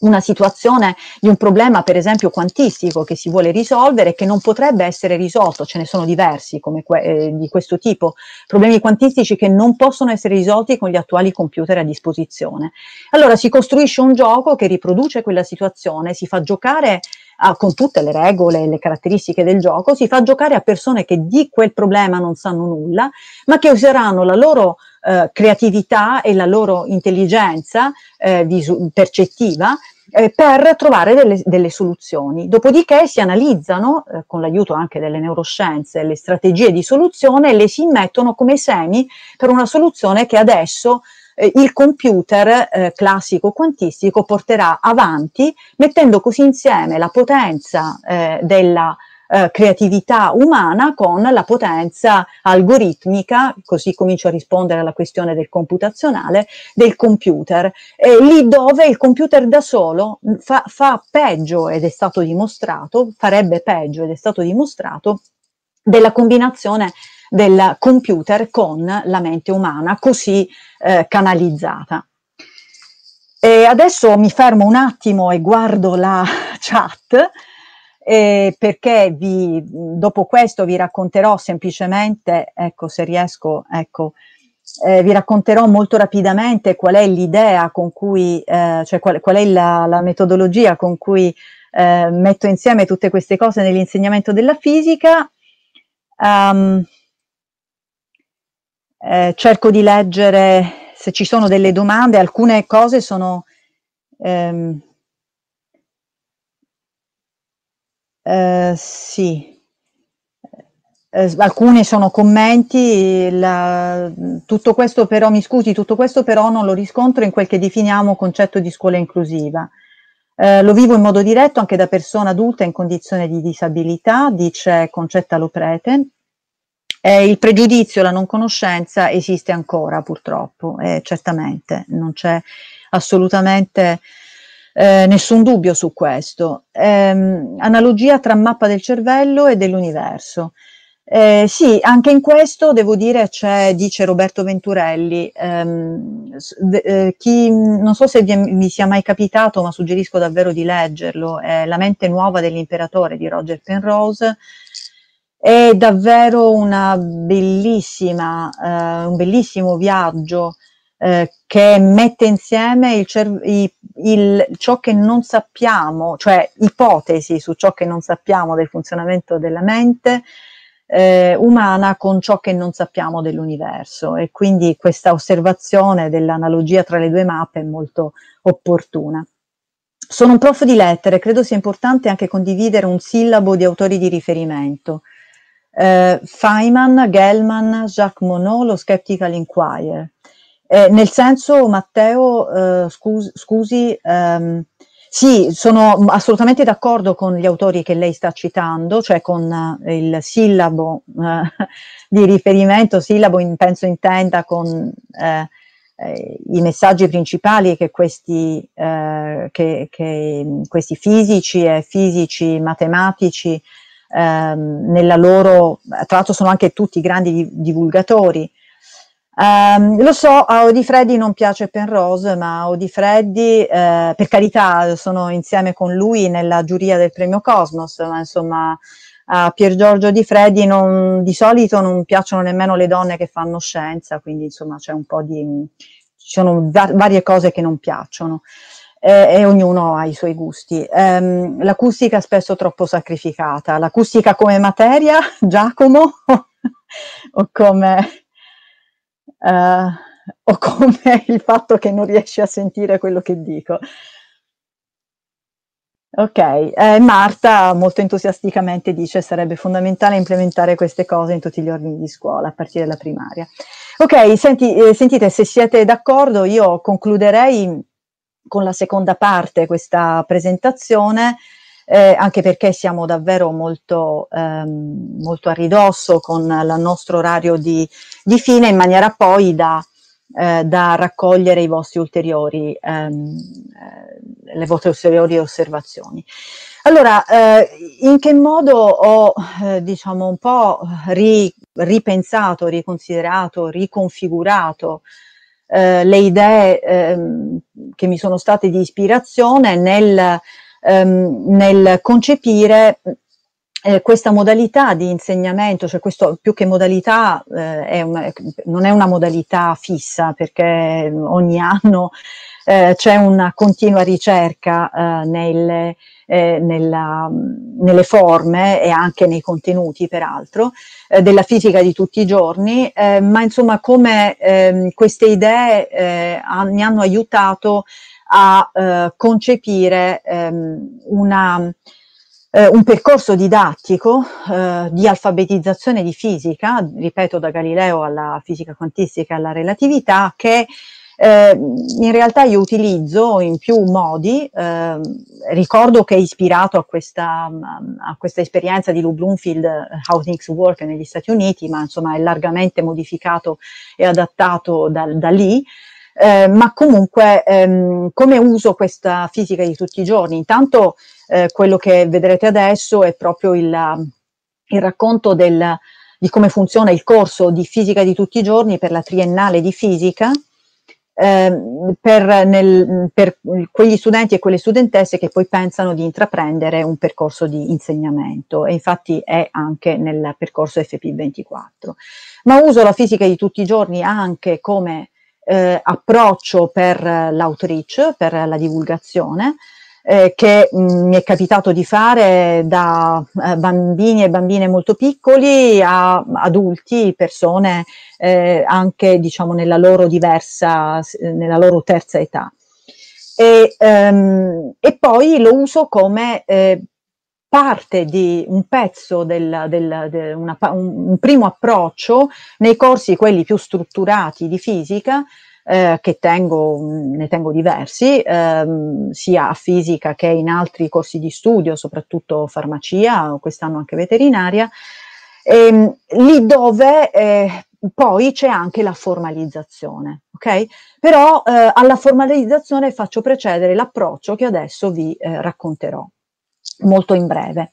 una situazione di un problema, per esempio, quantistico che si vuole risolvere e che non potrebbe essere risolto, ce ne sono diversi que- eh, di questo tipo, problemi quantistici che non possono essere risolti con gli attuali computer a disposizione. Allora si costruisce un gioco che riproduce quella situazione, si fa giocare Ah, con tutte le regole e le caratteristiche del gioco, si fa giocare a persone che di quel problema non sanno nulla, ma che useranno la loro eh, creatività e la loro intelligenza eh, visu- percettiva eh, per trovare delle, delle, soluzioni. Dopodiché si analizzano, eh, con l'aiuto anche delle neuroscienze, le strategie di soluzione e le si immettono come semi per una soluzione che adesso eh, il computer eh, classico quantistico porterà avanti, mettendo così insieme la potenza eh, della eh, creatività umana con la potenza algoritmica, così comincio a rispondere alla questione del computazionale, del computer. Eh, lì dove il computer da solo fa, fa peggio ed è stato dimostrato, farebbe peggio ed è stato dimostrato, della combinazione del computer con la mente umana così eh, canalizzata. E adesso mi fermo un attimo e guardo la *laughs* chat eh, perché vi, dopo questo vi racconterò semplicemente, ecco se riesco, ecco, eh, vi racconterò molto rapidamente qual è l'idea con cui, eh, cioè qual, qual è la, la, metodologia con cui eh, metto insieme tutte queste cose nell'insegnamento della fisica. Um, eh, cerco di leggere se ci sono delle domande, alcune cose sono... Ehm, eh, sì. Eh, alcuni sono commenti, la, tutto questo però, mi scusi, tutto questo però non lo riscontro in quel che definiamo concetto di scuola inclusiva. Eh, lo vivo in modo diretto anche da persona adulta in condizione di disabilità, dice Concetta Loprete, eh, il pregiudizio, la non conoscenza esiste ancora purtroppo, eh, certamente, non c'è assolutamente eh, nessun dubbio su questo. Ehm, analogia tra mappa del cervello e dell'universo. Eh, sì, anche in questo devo dire c'è, dice Roberto Venturelli, ehm, de, eh, chi, non so se vi, vi, sia mai capitato, ma suggerisco davvero di leggerlo, La mente nuova dell'imperatore di Roger Penrose, è davvero una bellissima, eh, un bellissimo viaggio eh, che mette insieme il cer- i, il, ciò che non sappiamo, cioè ipotesi su ciò che non sappiamo del funzionamento della mente eh, umana con ciò che non sappiamo dell'universo e quindi questa osservazione dell'analogia tra le due mappe è molto opportuna. Sono un prof di lettere, credo sia importante anche condividere un sillabo di autori di riferimento eh, Feynman, Gellman, Jacques Monod, lo Skeptical Inquirer. Eh, nel senso, Matteo, eh, scusi, scusi ehm, sì, sono assolutamente d'accordo con gli autori che lei sta citando, cioè con eh, il sillabo eh, *laughs* di riferimento, sillabo in, penso intenda con eh, eh, i messaggi principali che questi, che, che questi, fisici e fisici matematici ehm, nella loro, tra l'altro sono anche tutti grandi divulgatori. Um, lo so, a Odifreddi non piace Penrose, ma a Odifreddi, eh, per carità, sono insieme con lui nella giuria del premio Cosmos, ma insomma a Pier Giorgio Odifreddi non, di solito non piacciono nemmeno le donne che fanno scienza, quindi insomma c'è un po' di... ci sono var- varie cose che non piacciono eh, e ognuno ha i suoi gusti. Um, l'acustica è spesso troppo sacrificata, l'acustica come materia, *laughs* Giacomo, *laughs* o come... Uh, o come il fatto che non riesci a sentire quello che dico. Ok, eh, Marta molto entusiasticamente dice che sarebbe fondamentale implementare queste cose in tutti gli ordini di scuola, a partire dalla primaria. Ok, senti, eh, sentite, se siete d'accordo io concluderei con la seconda parte questa presentazione, eh, anche perché siamo davvero molto, ehm, molto a ridosso con il nostro orario di, di, fine, in maniera poi da, eh, da raccogliere i vostri ulteriori, ehm, eh, le vostre ulteriori osservazioni. Allora, eh, in che modo ho, eh, diciamo, un po' ri, ripensato, riconsiderato, riconfigurato eh, le idee ehm, che mi sono state di ispirazione nel, ehm, nel concepire eh, questa modalità di insegnamento, cioè questo più che modalità eh, è una, non è una modalità fissa perché ogni anno eh, c'è una continua ricerca eh, nelle, eh, nella, nelle forme e anche nei contenuti, peraltro, eh, della fisica di tutti i giorni, eh, ma insomma come ehm, queste idee eh, mi hanno aiutato a eh, concepire ehm, una, eh, un percorso didattico eh, di alfabetizzazione di fisica, ripeto da Galileo alla fisica quantistica e alla relatività, che eh, in realtà io utilizzo in più modi, eh, ricordo che è ispirato a questa, a questa esperienza di Lou Bloomfield, eh, How Things Work negli Stati Uniti, ma insomma è largamente modificato e adattato da, da lì. Eh, ma comunque ehm, come uso questa fisica di tutti i giorni? Intanto eh, quello che vedrete adesso è proprio il, il racconto del, di come funziona il corso di fisica di tutti i giorni per la triennale di fisica eh, per, nel, per, quegli studenti e quelle studentesse che poi pensano di intraprendere un percorso di insegnamento e infatti è anche nel percorso FP24. Ma uso la fisica di tutti i giorni anche come eh, approccio per l'outreach, per la divulgazione, eh, che mh, mm, mi è capitato di fare da eh, bambini e bambine molto piccoli a adulti, persone eh, anche diciamo nella loro diversa, eh, nella loro terza età. E, ehm, e poi lo uso come eh, parte di un pezzo del, del, de una, un, un primo approccio nei corsi, quelli più strutturati di fisica, eh, che tengo, ne tengo diversi, ehm, sia a fisica che in altri corsi di studio, soprattutto farmacia, quest'anno anche veterinaria, ehm, lì dove eh, poi c'è anche la formalizzazione, ok? Però eh, alla formalizzazione faccio precedere l'approccio che adesso vi eh, racconterò molto in breve.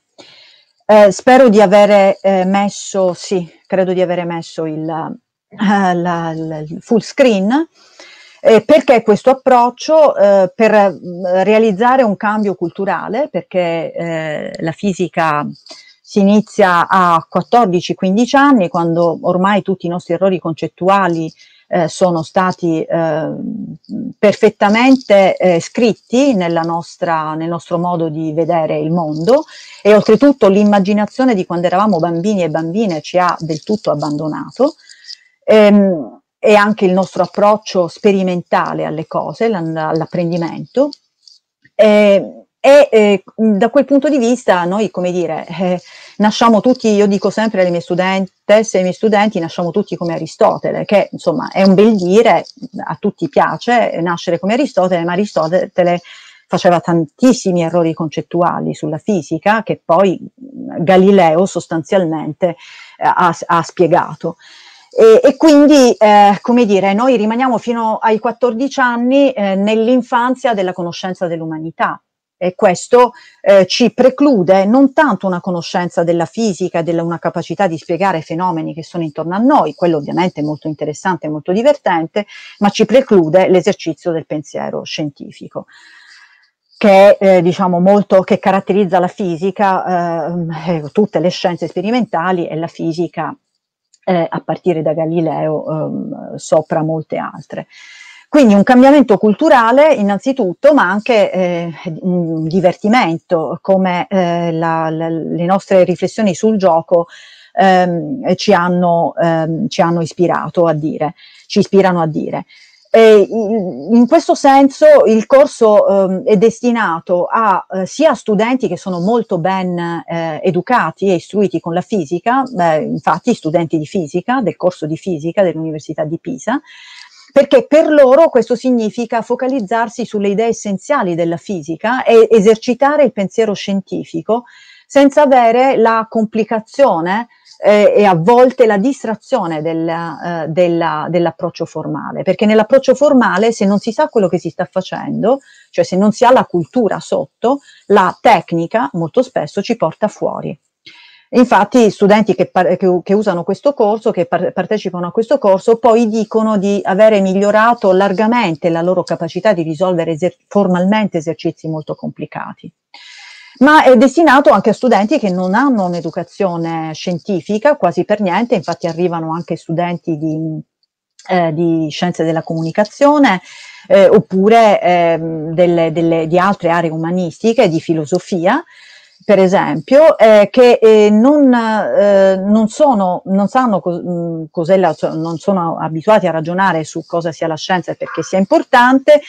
Eh, spero di avere eh, messo, sì, credo di avere messo il, eh, la, il full screen. Eh, perché questo approccio? Eh, per mm, realizzare un cambio culturale, perché eh, la fisica si inizia a 14-15 anni, quando ormai tutti i nostri errori concettuali eh, sono stati eh, perfettamente scritti nostra, nel nostro modo di vedere il mondo e oltretutto l'immaginazione di quando eravamo bambini e bambine ci ha del tutto abbandonato ehm, e anche il nostro approccio sperimentale alle cose, all'apprendimento. Ehm, e eh, da quel punto di vista noi, come dire, *laughs* eh, nasciamo tutti, io dico sempre alle mie studentesse e ai miei studenti, nasciamo tutti come Aristotele, che insomma è un bel dire, a tutti piace nascere come Aristotele, ma Aristotele faceva tantissimi errori concettuali sulla fisica che poi Galileo sostanzialmente eh, ha, ha spiegato. E, e quindi, eh, come dire, noi rimaniamo fino ai 14 anni eh, nell'infanzia della conoscenza dell'umanità, e questo eh, ci preclude non tanto una conoscenza della fisica, della, una capacità di spiegare fenomeni che sono intorno a noi, quello ovviamente è molto interessante e molto divertente, ma ci preclude l'esercizio del pensiero scientifico. Che, eh, diciamo molto, che caratterizza la fisica, eh, eh tutte le scienze sperimentali e la fisica eh, a partire da Galileo ehm, sopra molte altre. Quindi un cambiamento culturale innanzitutto, ma anche eh, un divertimento, come eh, la, la, le nostre riflessioni sul gioco ehm, ci, hanno, ehm, ci hanno ispirato a dire, ci ispirano a dire. Eh, in questo senso il corso eh, è destinato a eh, sia studenti che sono molto ben eh, educati e istruiti con la fisica, beh, infatti studenti di fisica, del corso di fisica dell'Università di Pisa, perché per loro questo significa focalizzarsi sulle idee essenziali della fisica e esercitare il pensiero scientifico senza avere la complicazione eh, eh, e a volte la distrazione della, eh, della, dell'approccio formale, perché nell'approccio formale se non si sa quello che si sta facendo, cioè se non si ha la cultura sotto, la tecnica molto spesso ci porta fuori. Infatti studenti che, che, che usano questo corso, che par- partecipano a questo corso, poi dicono di avere migliorato largamente la loro capacità di risolvere eser- formalmente esercizi molto complicati ma è destinato anche a studenti che non hanno un'educazione scientifica quasi per niente, infatti arrivano anche studenti di, eh, di scienze della comunicazione eh, oppure eh, delle, delle, di altre aree umanistiche, di filosofia per esempio, eh, che eh, non, eh, non, sono, non sanno cos- mm, cos'è la, non sono abituati a ragionare su cosa sia la scienza e perché sia importante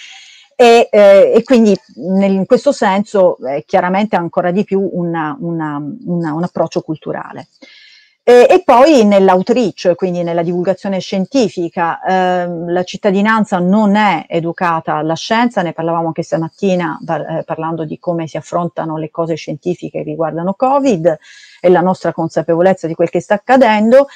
e, eh, e quindi nel, in questo senso eh, chiaramente ancora di più una, una, una, un approccio culturale. E, e poi nell'outreach, quindi nella divulgazione scientifica, ehm, la cittadinanza non è educata alla scienza, ne parlavamo anche stamattina par- eh, parlando di come si affrontano le cose scientifiche che riguardano Covid e la nostra consapevolezza di quel che sta accadendo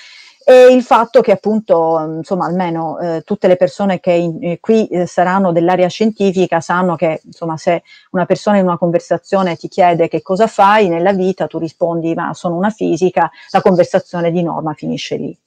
e il fatto che appunto, insomma, almeno eh, tutte le persone che in, eh, qui eh, saranno dell'area scientifica sanno che, insomma, se una persona in una conversazione ti chiede che cosa fai nella vita, tu rispondi ma sono una fisica, la conversazione di norma finisce lì.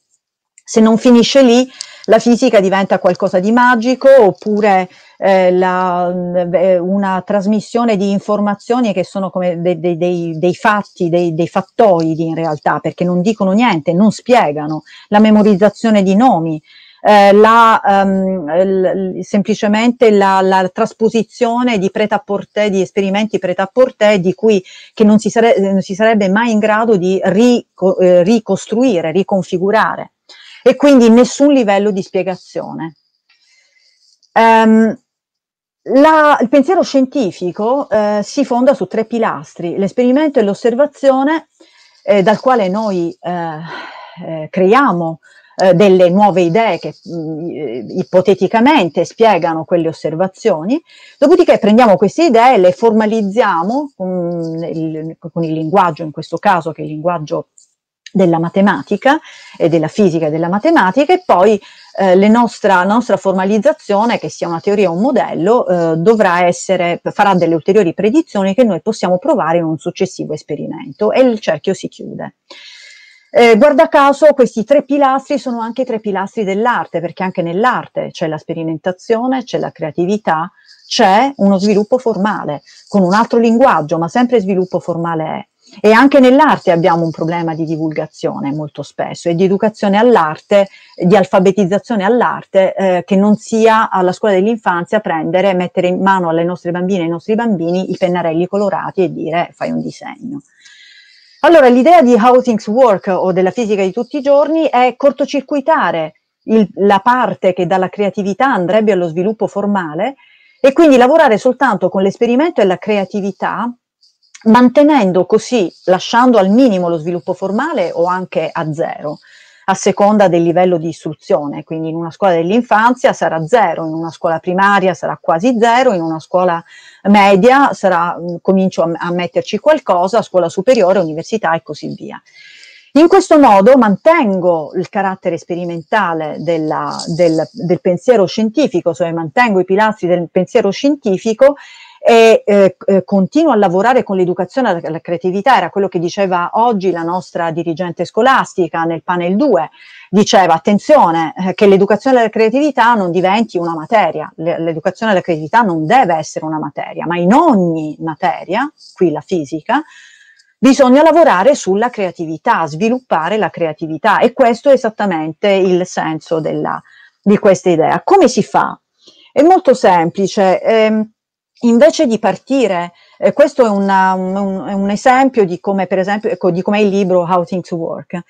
Se non finisce lì, la fisica diventa qualcosa di magico oppure eh, la, eh, una trasmissione di informazioni che sono come dei, dei, dei, dei fatti, dei, dei fattoidi in realtà, perché non dicono niente, non spiegano, la memorizzazione di nomi. Eh, la, um, l, semplicemente la, la, trasposizione di pret à portée, di esperimenti pret à portée, di cui che non si, sare, non si sarebbe mai in grado di rico, eh, ricostruire, riconfigurare e quindi nessun livello di spiegazione. Um, la, il pensiero scientifico eh, si fonda su tre pilastri, l'esperimento e l'osservazione, eh, dal quale noi eh, eh creiamo eh, delle nuove idee che mh, mm, ipoteticamente spiegano quelle osservazioni, dopodiché prendiamo queste idee e le formalizziamo con, con il linguaggio, in questo caso che è il linguaggio della matematica e della fisica e della matematica e poi eh, la nostra, nostra formalizzazione, che sia una teoria o un modello, eh, dovrà essere, farà delle ulteriori predizioni che noi possiamo provare in un successivo esperimento e il cerchio si chiude. Eh, guarda caso questi tre pilastri sono anche i tre pilastri dell'arte, perché anche nell'arte c'è la sperimentazione, c'è la creatività, c'è uno sviluppo formale, con un altro linguaggio, ma sempre sviluppo formale è. E anche nell'arte abbiamo un problema di divulgazione molto spesso e di educazione all'arte, di alfabetizzazione all'arte eh, che non sia alla scuola dell'infanzia prendere, mettere in mano alle nostre bambine e ai nostri bambini i pennarelli colorati e dire fai un disegno. Allora l'idea di How Things Work o della fisica di tutti i giorni è cortocircuitare il, la parte che dalla creatività andrebbe allo sviluppo formale e quindi lavorare soltanto con l'esperimento e la creatività mantenendo così, lasciando al minimo lo sviluppo formale o anche a zero, a seconda del livello di istruzione. Quindi in una scuola dell'infanzia sarà zero, in una scuola primaria sarà quasi zero, in una scuola media sarà, mm, comincio a, a metterci qualcosa, scuola superiore, università e così via. In questo modo mantengo il carattere sperimentale della, del, del, pensiero scientifico, cioè mantengo i pilastri del pensiero scientifico e eh, eh, continua a lavorare con l'educazione alla creatività, era quello che diceva oggi la nostra dirigente scolastica nel panel 2, diceva attenzione eh, che l'educazione alla creatività non diventi una materia, l'educazione alla creatività non deve essere una materia, ma in ogni materia, qui la fisica, bisogna lavorare sulla creatività, sviluppare la creatività e questo è esattamente il senso della, di questa idea. Come si fa? È molto semplice. Eh, invece di partire. Eh, questo è, una, un, un, esempio di come, per esempio, ecco, di com'è il libro How Things Work.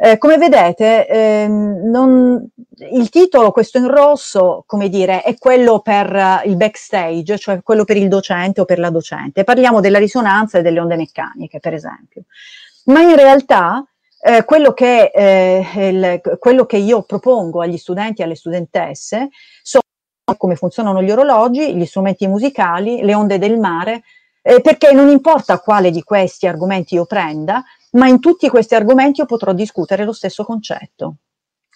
Eh, come vedete, ehm, non, il titolo, questo in rosso, come dire, è quello per uh, il backstage, cioè quello per il docente o per la docente. Parliamo della risonanza e delle onde meccaniche, per esempio. Ma in realtà eh, quello, che, eh, il, quello che io propongo agli studenti e alle studentesse sono come funzionano gli orologi, gli strumenti musicali, le onde del mare, eh, perché non importa quale di questi argomenti io prenda, ma in tutti questi argomenti io potrò discutere lo stesso concetto,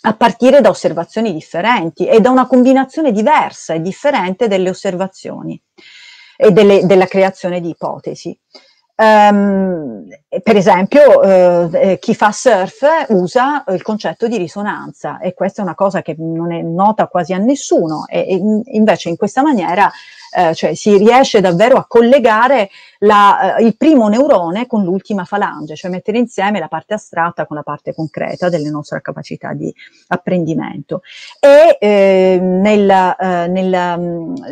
a partire da osservazioni differenti e da una combinazione diversa e differente delle osservazioni e delle, della creazione di ipotesi. Um, per esempio, eh, eh, chi fa surf usa il concetto di risonanza e questa è una cosa che non è nota quasi a nessuno e, e invece in questa maniera eh, cioè si riesce davvero a collegare la, eh, il primo neurone con l'ultima falange, cioè mettere insieme la parte astratta con la parte concreta delle nostre capacità di apprendimento. E ehm, eh, nella, eh, mm, nella,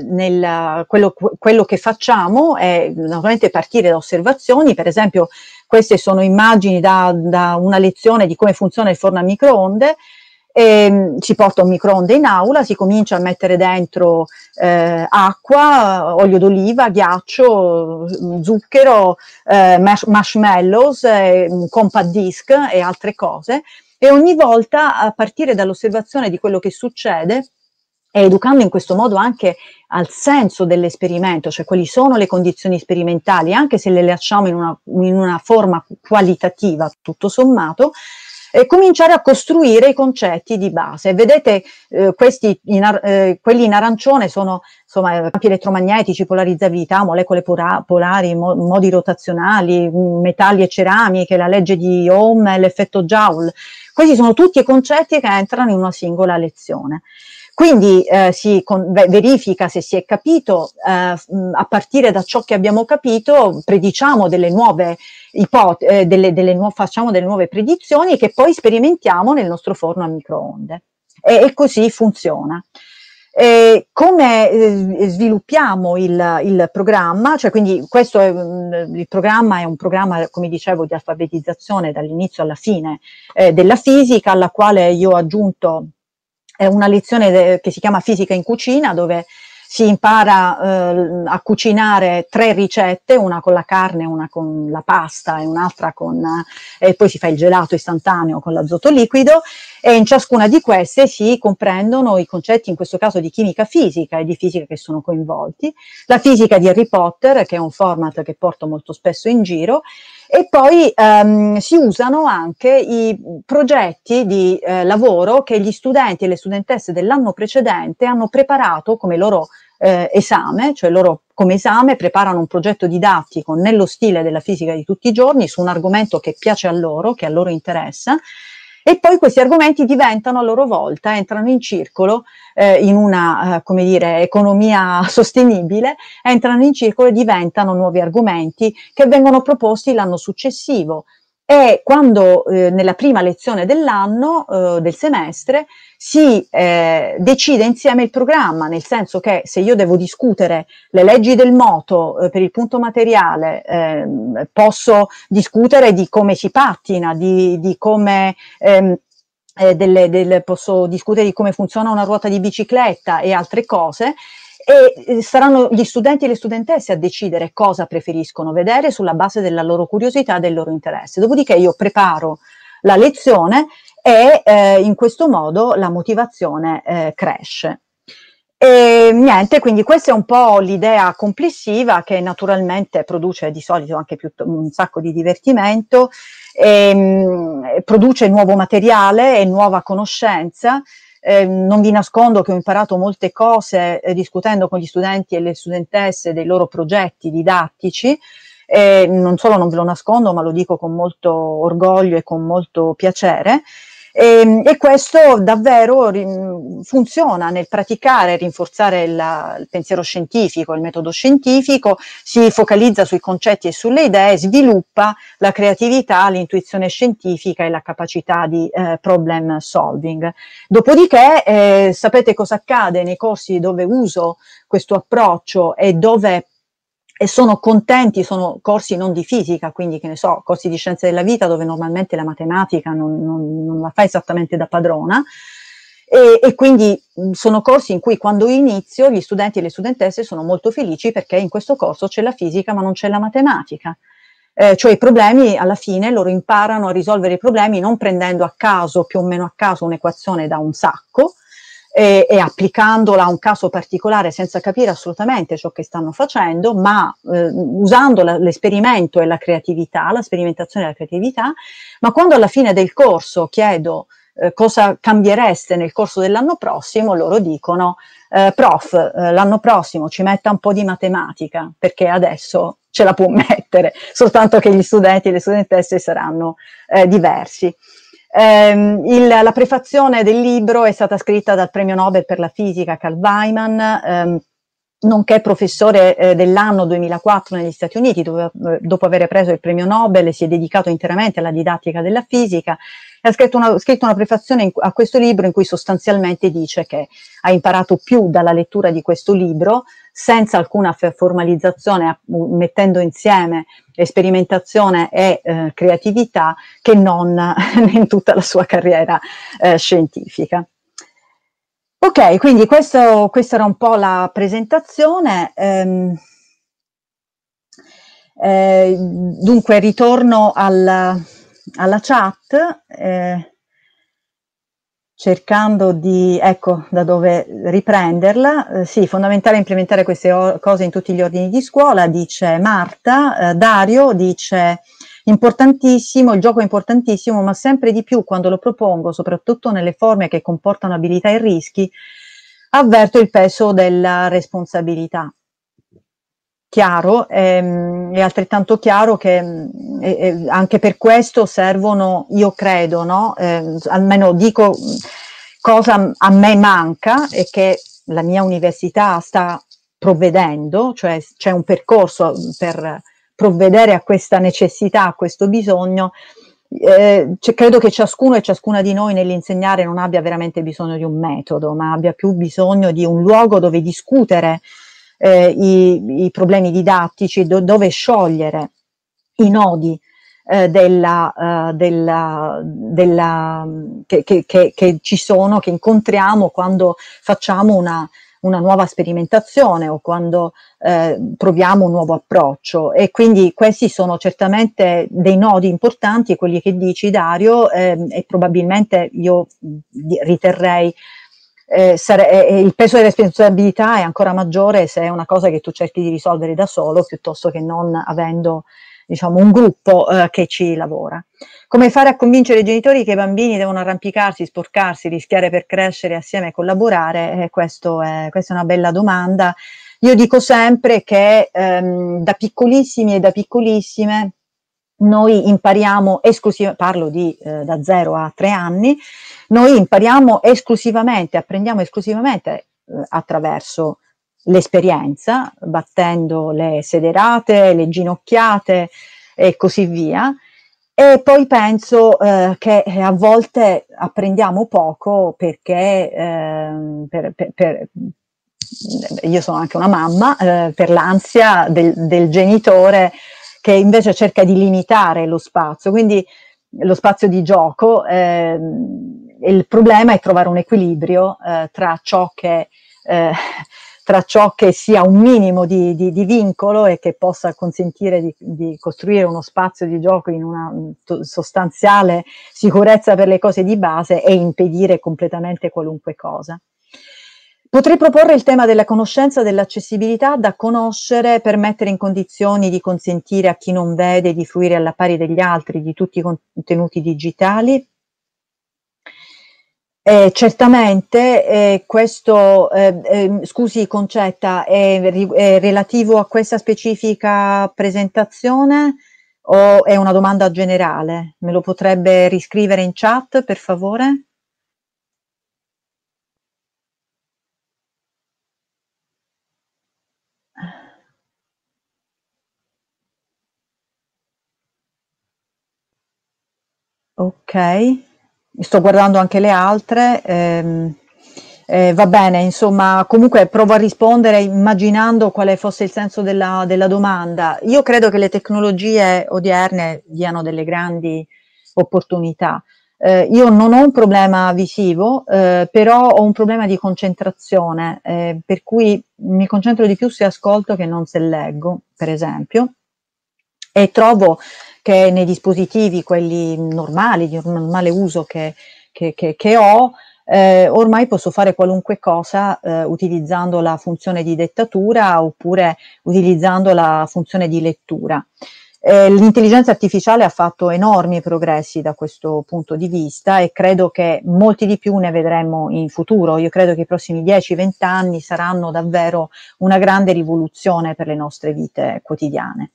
nella, quello, quello che facciamo è naturalmente partire da osservazioni, per esempio queste sono immagini da, da una lezione di come funziona il forno a microonde, e, ehm, si porta un microonde in aula, si comincia a mettere dentro eh, acqua, olio d'oliva, ghiaccio, zucchero, eh, mash- marshmallows, eh, compact disc e altre cose. E ogni volta, a partire dall'osservazione di quello che succede, e educando in questo modo anche al senso dell'esperimento, cioè quali sono le condizioni sperimentali, anche se le lasciamo in una, in una forma qualitativa tutto sommato, e cominciare a costruire i concetti di base. Vedete eh, questi in ar- eh, quelli in arancione sono insomma eh, campi elettromagnetici, polarizzabilità, molecole pola- polari, mo- modi rotazionali, mm, metalli e ceramiche, la legge di Ohm, l'effetto Joule. Questi sono tutti i concetti che entrano in una singola lezione. Quindi eh, si con, verifica se si è capito, eh, a partire da ciò che abbiamo capito prediciamo delle nuove ipotesi, eh, delle, delle nu- facciamo delle nuove predizioni che poi sperimentiamo nel nostro forno a microonde. E, e così funziona. E come eh, sviluppiamo il, il, programma? Cioè, quindi questo è, il programma è un programma, come dicevo, di alfabetizzazione dall'inizio alla fine eh, della fisica, alla quale io ho aggiunto è una lezione de- che si chiama Fisica in cucina, dove si impara eh, a cucinare tre ricette, una con la carne, una con la pasta e un'altra con... Eh, e poi si fa il gelato istantaneo con l'azoto liquido e in ciascuna di queste si comprendono i concetti, in questo caso di chimica fisica e di fisica che sono coinvolti, la fisica di Harry Potter, che è un format che porto molto spesso in giro, e poi ehm, si usano anche i progetti di eh, lavoro che gli studenti e le studentesse dell'anno precedente hanno preparato come loro eh, esame, cioè loro come esame preparano un progetto didattico nello stile della fisica di tutti i giorni su un argomento che piace a loro, che a loro interessa e poi questi argomenti diventano a loro volta, entrano in circolo eh, in una eh, come dire, economia *laughs* sostenibile, entrano in circolo e diventano nuovi argomenti che vengono proposti l'anno successivo e quando eh, nella prima lezione dell'anno, eh, del semestre, si eh, decide insieme il programma, nel senso che se io devo discutere le leggi del moto eh, per il punto materiale, ehm, posso discutere di come si pattina, di, di come... Ehm, eh, delle, posso discutere di come funziona una ruota di bicicletta e altre cose, e eh, saranno gli studenti e le studentesse a decidere cosa preferiscono vedere sulla base della loro curiosità e del loro interesse. Dopodiché io preparo la lezione e eh, in questo modo la motivazione eh, cresce. E niente, quindi questa è un po' l'idea complessiva che naturalmente produce di solito anche più, un sacco di divertimento, e, ehm, mh, produce nuovo materiale e nuova conoscenza. Eh, non vi nascondo che ho imparato molte cose eh, discutendo con gli studenti e le studentesse dei loro progetti didattici. Eh, non solo non ve lo nascondo, ma lo dico con molto orgoglio e con molto piacere. E, ehm, e questo davvero rim- funziona nel praticare e rinforzare la, il pensiero scientifico, il metodo scientifico, si focalizza sui concetti e sulle idee, sviluppa la creatività, l'intuizione scientifica e la capacità di eh, problem solving. Dopodiché, eh, sapete cosa accade nei corsi dove uso questo approccio e dove e sono contenti, sono corsi non di fisica, quindi che ne so, corsi di scienze della vita dove normalmente la matematica non, non, non la fa esattamente da padrona. E, e, quindi sono corsi in cui quando inizio gli studenti e le studentesse sono molto felici perché in questo corso c'è la fisica ma non c'è la matematica. Eh, cioè i problemi alla fine loro imparano a risolvere i problemi non prendendo a caso, più o meno a caso, un'equazione da un sacco, e, e, applicandola a un caso particolare senza capire assolutamente ciò che stanno facendo, ma eh, usando la, l'esperimento e la creatività, la sperimentazione e la creatività, ma quando alla fine del corso chiedo eh, cosa cambiereste nel corso dell'anno prossimo, loro dicono, eh, prof, eh, l'anno prossimo ci metta un po' di matematica, perché adesso ce la può *laughs* mettere, soltanto che gli studenti e le studentesse saranno eh, diversi. Eh, il, la prefazione del libro è stata scritta dal premio Nobel per la fisica Carl Weimann, ehm, nonché professore eh, dell'anno 2004 negli Stati Uniti, dove, eh, dopo aver preso il premio Nobel si è dedicato interamente alla didattica della fisica ha scritto una, scritto una prefazione in, a questo libro in cui sostanzialmente dice che ha imparato più dalla lettura di questo libro senza alcuna formalizzazione, mettendo insieme sperimentazione e eh, creatività che non *laughs* in tutta la sua carriera eh, scientifica. Ok, quindi questo, questa era un po' la presentazione. Ehm, eh, dunque, ritorno al, alla chat. Eh, cercando di, ecco, da dove riprenderla. Eh, sì, fondamentale implementare queste cose in tutti gli ordini di scuola, dice Marta. Eh, Dario dice importantissimo, il gioco è importantissimo, ma sempre di più quando lo propongo, soprattutto nelle forme che comportano abilità e rischi, avverto il peso della responsabilità chiaro, ehm, è altrettanto chiaro che eh, anche per questo servono, io credo, no? eh, almeno dico mm, cosa a me manca e che la mia università sta provvedendo, cioè c'è un percorso mm, per provvedere a questa necessità, a questo bisogno. Eh, credo che ciascuno e ciascuna di noi nell'insegnare non abbia veramente bisogno di un metodo, ma abbia più bisogno di un luogo dove discutere eh, i, i, problemi didattici, do, dove sciogliere i nodi eh, della, uh, della, della, che, che, che, che, ci sono, che incontriamo quando facciamo una, una nuova sperimentazione o quando eh, proviamo un nuovo approccio e quindi questi sono certamente dei nodi importanti, quelli che dici Dario eh, e probabilmente io riterrei eh, sare- eh, eh, il peso della responsabilità è ancora maggiore se è una cosa che tu cerchi di risolvere da solo piuttosto che non avendo diciamo, un gruppo eh, che ci lavora. Come fare a convincere i genitori che i bambini devono arrampicarsi, sporcarsi, rischiare per crescere assieme e collaborare? Eh, questo è, questa è una bella domanda. Io dico sempre che ehm, da piccolissimi e da piccolissime noi impariamo esclusivamente, parlo di eh, da 0 a 3 anni, noi impariamo esclusivamente, apprendiamo esclusivamente eh, attraverso l'esperienza, battendo le sederate, le ginocchiate e così via. E poi penso eh, che eh, a volte apprendiamo poco perché eh, per, per, per, io sono anche una mamma, eh, per l'ansia del, del, genitore che invece cerca di limitare lo spazio, quindi lo spazio di gioco ehm, il problema è trovare un equilibrio eh, tra, ciò che, eh, *laughs* tra ciò che sia un minimo di, di, di vincolo e che possa consentire di, di, costruire uno spazio di gioco in una mm, sostanziale sicurezza per le cose di base e impedire completamente qualunque cosa. Potrei proporre il tema della conoscenza dell'accessibilità da conoscere per mettere in condizioni di consentire a chi non vede di fruire alla pari degli altri di tutti i contenuti digitali eh, certamente eh, questo, eh, ehm, scusi Concetta, è, ri- è, relativo a questa specifica presentazione o è una domanda generale? Me lo potrebbe riscrivere in chat per favore? Ok sto guardando anche le altre. Ehm, eh, va bene, insomma, comunque provo a rispondere immaginando quale fosse il senso della, della domanda. Io credo che le tecnologie odierne diano delle grandi opportunità. Eh, io non ho un problema visivo, eh, però ho un problema di concentrazione, eh, per cui mi concentro di più se ascolto che non se leggo, per esempio, e trovo che nei dispositivi, quelli normali, di normale uso che, che, che, che ho, eh, ormai posso fare qualunque cosa eh, utilizzando la funzione di dettatura oppure utilizzando la funzione di lettura. Eh, l'intelligenza artificiale ha fatto enormi progressi da questo punto di vista e credo che molti di più ne vedremo in futuro. Io credo che i prossimi 10-20 anni saranno davvero una grande rivoluzione per le nostre vite quotidiane.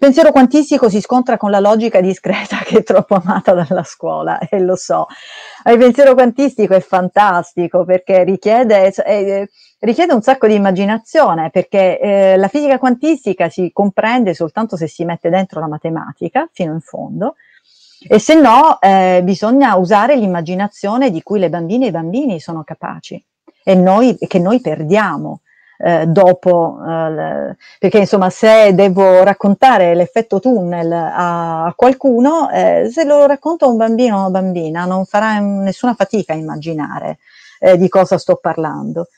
Il pensiero quantistico si scontra con la logica discreta *laughs* che è troppo amata dalla scuola, e lo so. Il pensiero quantistico è fantastico perché richiede, eh, eh, richiede un sacco di immaginazione, perché eh, la fisica quantistica si comprende soltanto se si mette dentro la matematica, fino in fondo, e se no eh, bisogna usare l'immaginazione di cui le bambine e i bambini sono capaci e noi, che noi perdiamo eh, dopo, eh, perché insomma se devo raccontare l'effetto tunnel a, a qualcuno, eh, se lo racconto a un bambino o a una bambina non farà nessuna fatica a immaginare eh, di cosa sto parlando.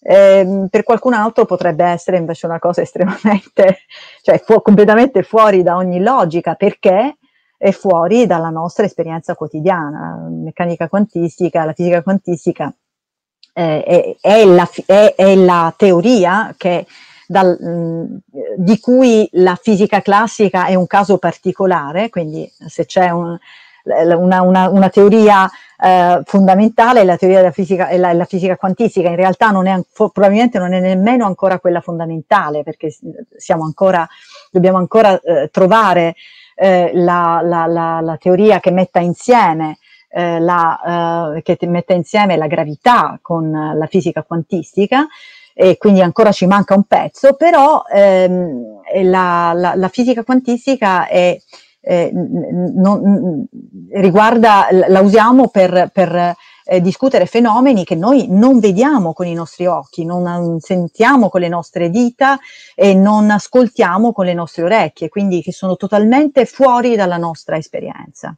Eh, per qualcun altro potrebbe essere invece una cosa *laughs* estremamente, cioè fu- completamente fuori da ogni logica, perché è fuori dalla nostra esperienza quotidiana. Meccanica quantistica, la fisica quantistica eh, è, è, la, è, è, la, teoria che, dal, mh, mm, di cui la fisica classica è un caso particolare, quindi se c'è un, una, una, una, teoria eh, fondamentale, la teoria della fisica, la, la fisica quantistica, in realtà non è, probabilmente non è nemmeno ancora quella fondamentale, perché ancora, dobbiamo ancora eh, trovare eh, la, la, la, teoria che metta insieme eh, la, eh, che mette insieme la gravità con la fisica quantistica e quindi ancora ci manca un pezzo, però ehm, la, la, la, fisica quantistica è, eh, non, riguarda, la usiamo per, per eh, discutere fenomeni che noi non vediamo con i nostri occhi, non sentiamo con le nostre dita e non ascoltiamo con le nostre orecchie, quindi che sono totalmente fuori dalla nostra esperienza.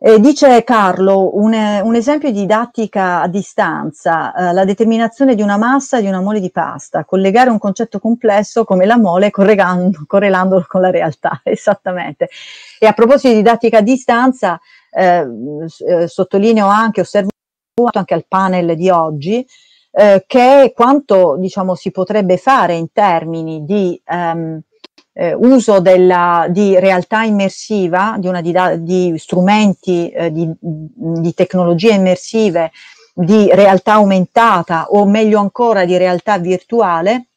Eh, dice Carlo, un, eh, un, esempio di didattica a distanza, eh, la determinazione di una massa e di una mole di pasta, collegare un concetto complesso come la mole correlandolo con la realtà, *laughs* esattamente. E a proposito di didattica a distanza, eh, eh sottolineo anche, osservo anche al panel di oggi, eh, che quanto diciamo, si potrebbe fare in termini di... Ehm, eh, uso della, di realtà immersiva, di, una dida- di strumenti, eh, di, di tecnologie immersive, di realtà aumentata o meglio ancora di realtà virtuale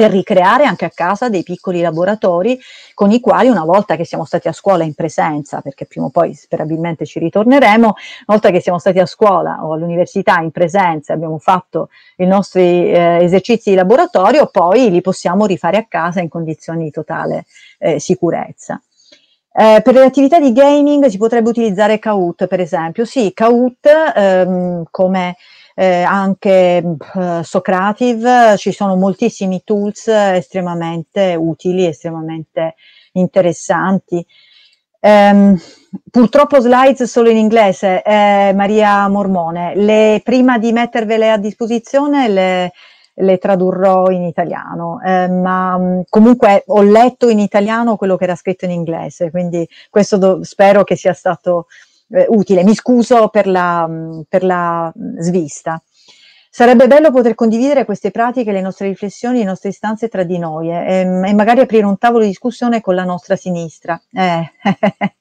per ricreare anche a casa dei piccoli laboratori con i quali una volta che siamo stati a scuola in presenza, perché prima o poi sperabilmente ci ritorneremo, una volta che siamo stati a scuola o all'università in presenza, abbiamo fatto i nostri eh, esercizi di laboratorio, poi li possiamo rifare a casa in condizioni di totale eh, sicurezza. Eh, per le attività di gaming si potrebbe utilizzare Kahoot, per esempio. Sì, Kahoot ehm, come eh, anche uh, Socrative, ci sono moltissimi tools estremamente utili, estremamente interessanti. Um, purtroppo slides solo in inglese, eh, Maria Mormone. Le, prima di mettervele a disposizione le, le tradurrò in italiano, eh, ma comunque ho letto in italiano quello che era scritto in inglese, quindi questo do, spero che sia stato eh, utile. Mi scuso per la, mm, per la mm, svista. Sarebbe bello poter condividere queste pratiche, le nostre riflessioni, le nostre istanze tra di noi eh, ehm, e magari aprire un tavolo di discussione con la nostra sinistra, eh, *laughs*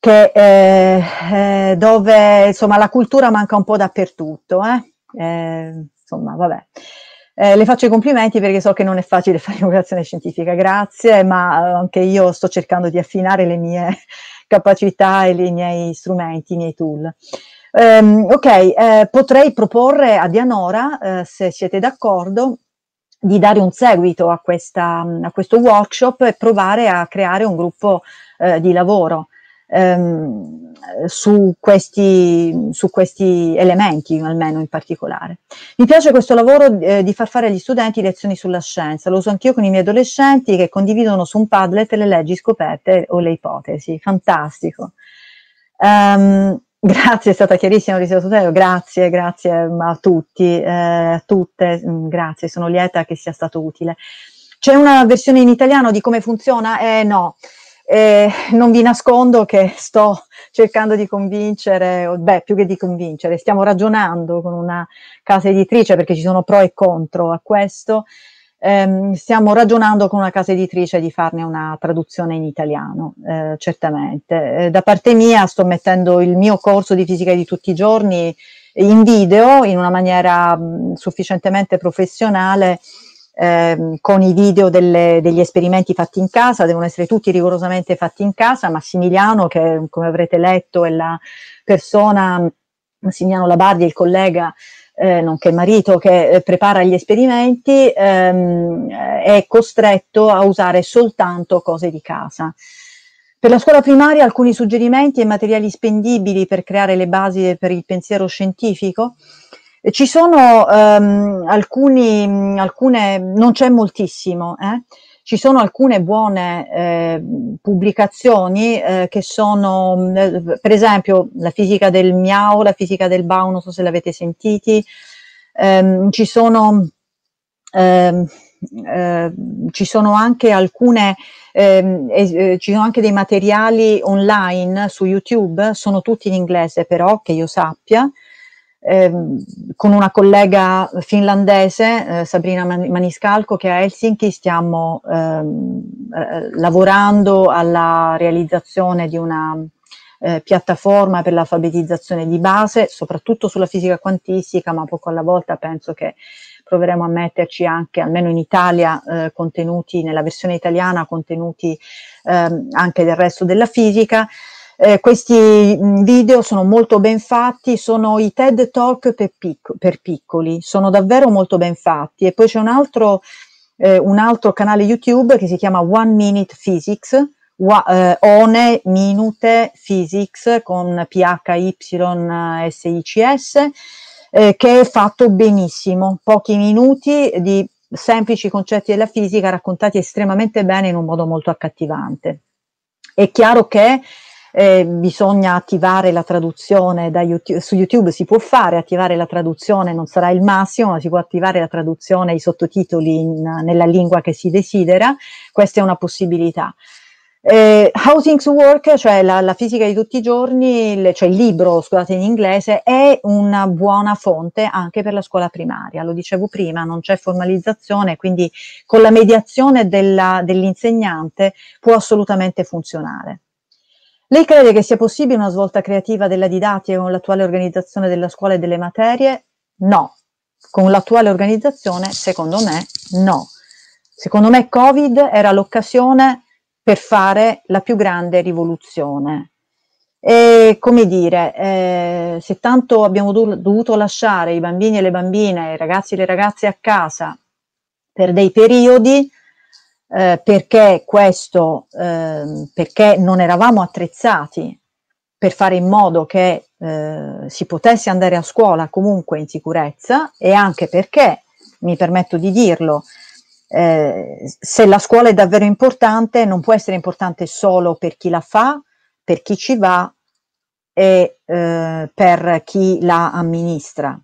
che, eh, eh, dove insomma, la cultura manca un po' dappertutto. Eh. Eh, insomma, vabbè. le faccio i complimenti perché so che non è facile *laughs* fare divulgazione scientifica, grazie, ma anche io sto cercando di affinare le mie capacità e i miei strumenti, i miei tool. Um, ok, eh, potrei proporre a Dianora, eh, se siete d'accordo, di dare un seguito a, questa, a, questo workshop e provare a creare un gruppo eh, di lavoro ehm, su, questi, su, questi, elementi, almeno in particolare. Mi piace questo lavoro eh, di far fare agli studenti lezioni sulla scienza, lo uso anch'io con i miei adolescenti che condividono su un Padlet le leggi scoperte o le ipotesi, fantastico. Um, *laughs* Grazie, è stata chiarissima Luisa Sotero, grazie, grazie a tutti, eh, a tutte, mm, grazie, sono lieta che sia stato utile. C'è una versione in italiano di come funziona? Eh no, eh, non vi nascondo che sto cercando di convincere, beh, più che di convincere, stiamo ragionando con una casa editrice perché ci sono pro e contro a questo. Eh, stiamo ragionando con una casa editrice di farne una traduzione in italiano, eh, certamente. Eh, da parte mia sto mettendo il mio corso di fisica di tutti i giorni in video in una maniera mh, mm, sufficientemente professionale ehm, con i video delle, degli esperimenti fatti in casa, devono essere tutti rigorosamente fatti in casa. Massimiliano, che come avrete letto è la persona, Massimiliano Labardi, il collega eh, nonché marito che eh, prepara gli esperimenti, ehm, eh, è costretto a usare soltanto cose di casa. Per la scuola primaria alcuni suggerimenti e materiali spendibili per creare le basi per il pensiero scientifico. Ci sono ehm, alcuni, alcune, non c'è moltissimo, eh? ci sono alcune buone eh, pubblicazioni eh, che sono, eh, per esempio, la fisica del miau, la fisica del Bao, non so se l'avete sentiti, ehm, ci sono... Ehm, eh, ci sono anche alcune eh, eh, ci sono anche dei materiali online su YouTube, sono tutti in inglese però che io sappia, Ehm, con una collega finlandese, eh, Sabrina Maniscalco, che a Helsinki stiamo ehm, eh, lavorando alla realizzazione di una eh, piattaforma per l'alfabetizzazione di base, soprattutto sulla fisica quantistica, ma poco alla volta penso che proveremo a metterci anche, almeno in Italia, eh, contenuti, nella versione italiana, contenuti eh, anche del resto della fisica. Eh, questi mm, video sono molto ben fatti, sono i TED Talk per, picco, per piccoli, sono davvero molto ben fatti. E poi c'è un altro, eh, un altro canale YouTube che si chiama One Minute Physics, wa, eh, One Minute Physics con PHYSICS, eh, che è fatto benissimo, pochi minuti di semplici concetti della fisica raccontati estremamente bene in un modo molto accattivante. È chiaro che eh, bisogna attivare la traduzione da YouTube, su YouTube si può fare, attivare la traduzione non sarà il massimo, ma si può attivare la traduzione i sottotitoli in, nella lingua che si desidera, questa è una possibilità. Eh, How Things Work, cioè la, la, fisica di tutti i giorni, le, cioè il libro, scusate in inglese, è una buona fonte anche per la scuola primaria. Lo dicevo prima, non c'è formalizzazione, quindi con la mediazione dell'insegnante può assolutamente funzionare. Lei crede che sia possibile una svolta creativa della didattica con l'attuale organizzazione della scuola e delle materie? No. Con l'attuale organizzazione, secondo me, no. Secondo me Covid era l'occasione per fare la più grande rivoluzione. E come dire, eh, se tanto abbiamo dovuto lasciare i bambini e le bambine, i ragazzi e le ragazze a casa per dei periodi, eh, perché questo, eh, perché non eravamo attrezzati per fare in modo che eh, si potesse andare a scuola comunque in sicurezza e anche perché, mi permetto di dirlo, eh, se la scuola è davvero importante non può essere importante solo per chi la fa, per chi ci va e eh, per chi la amministra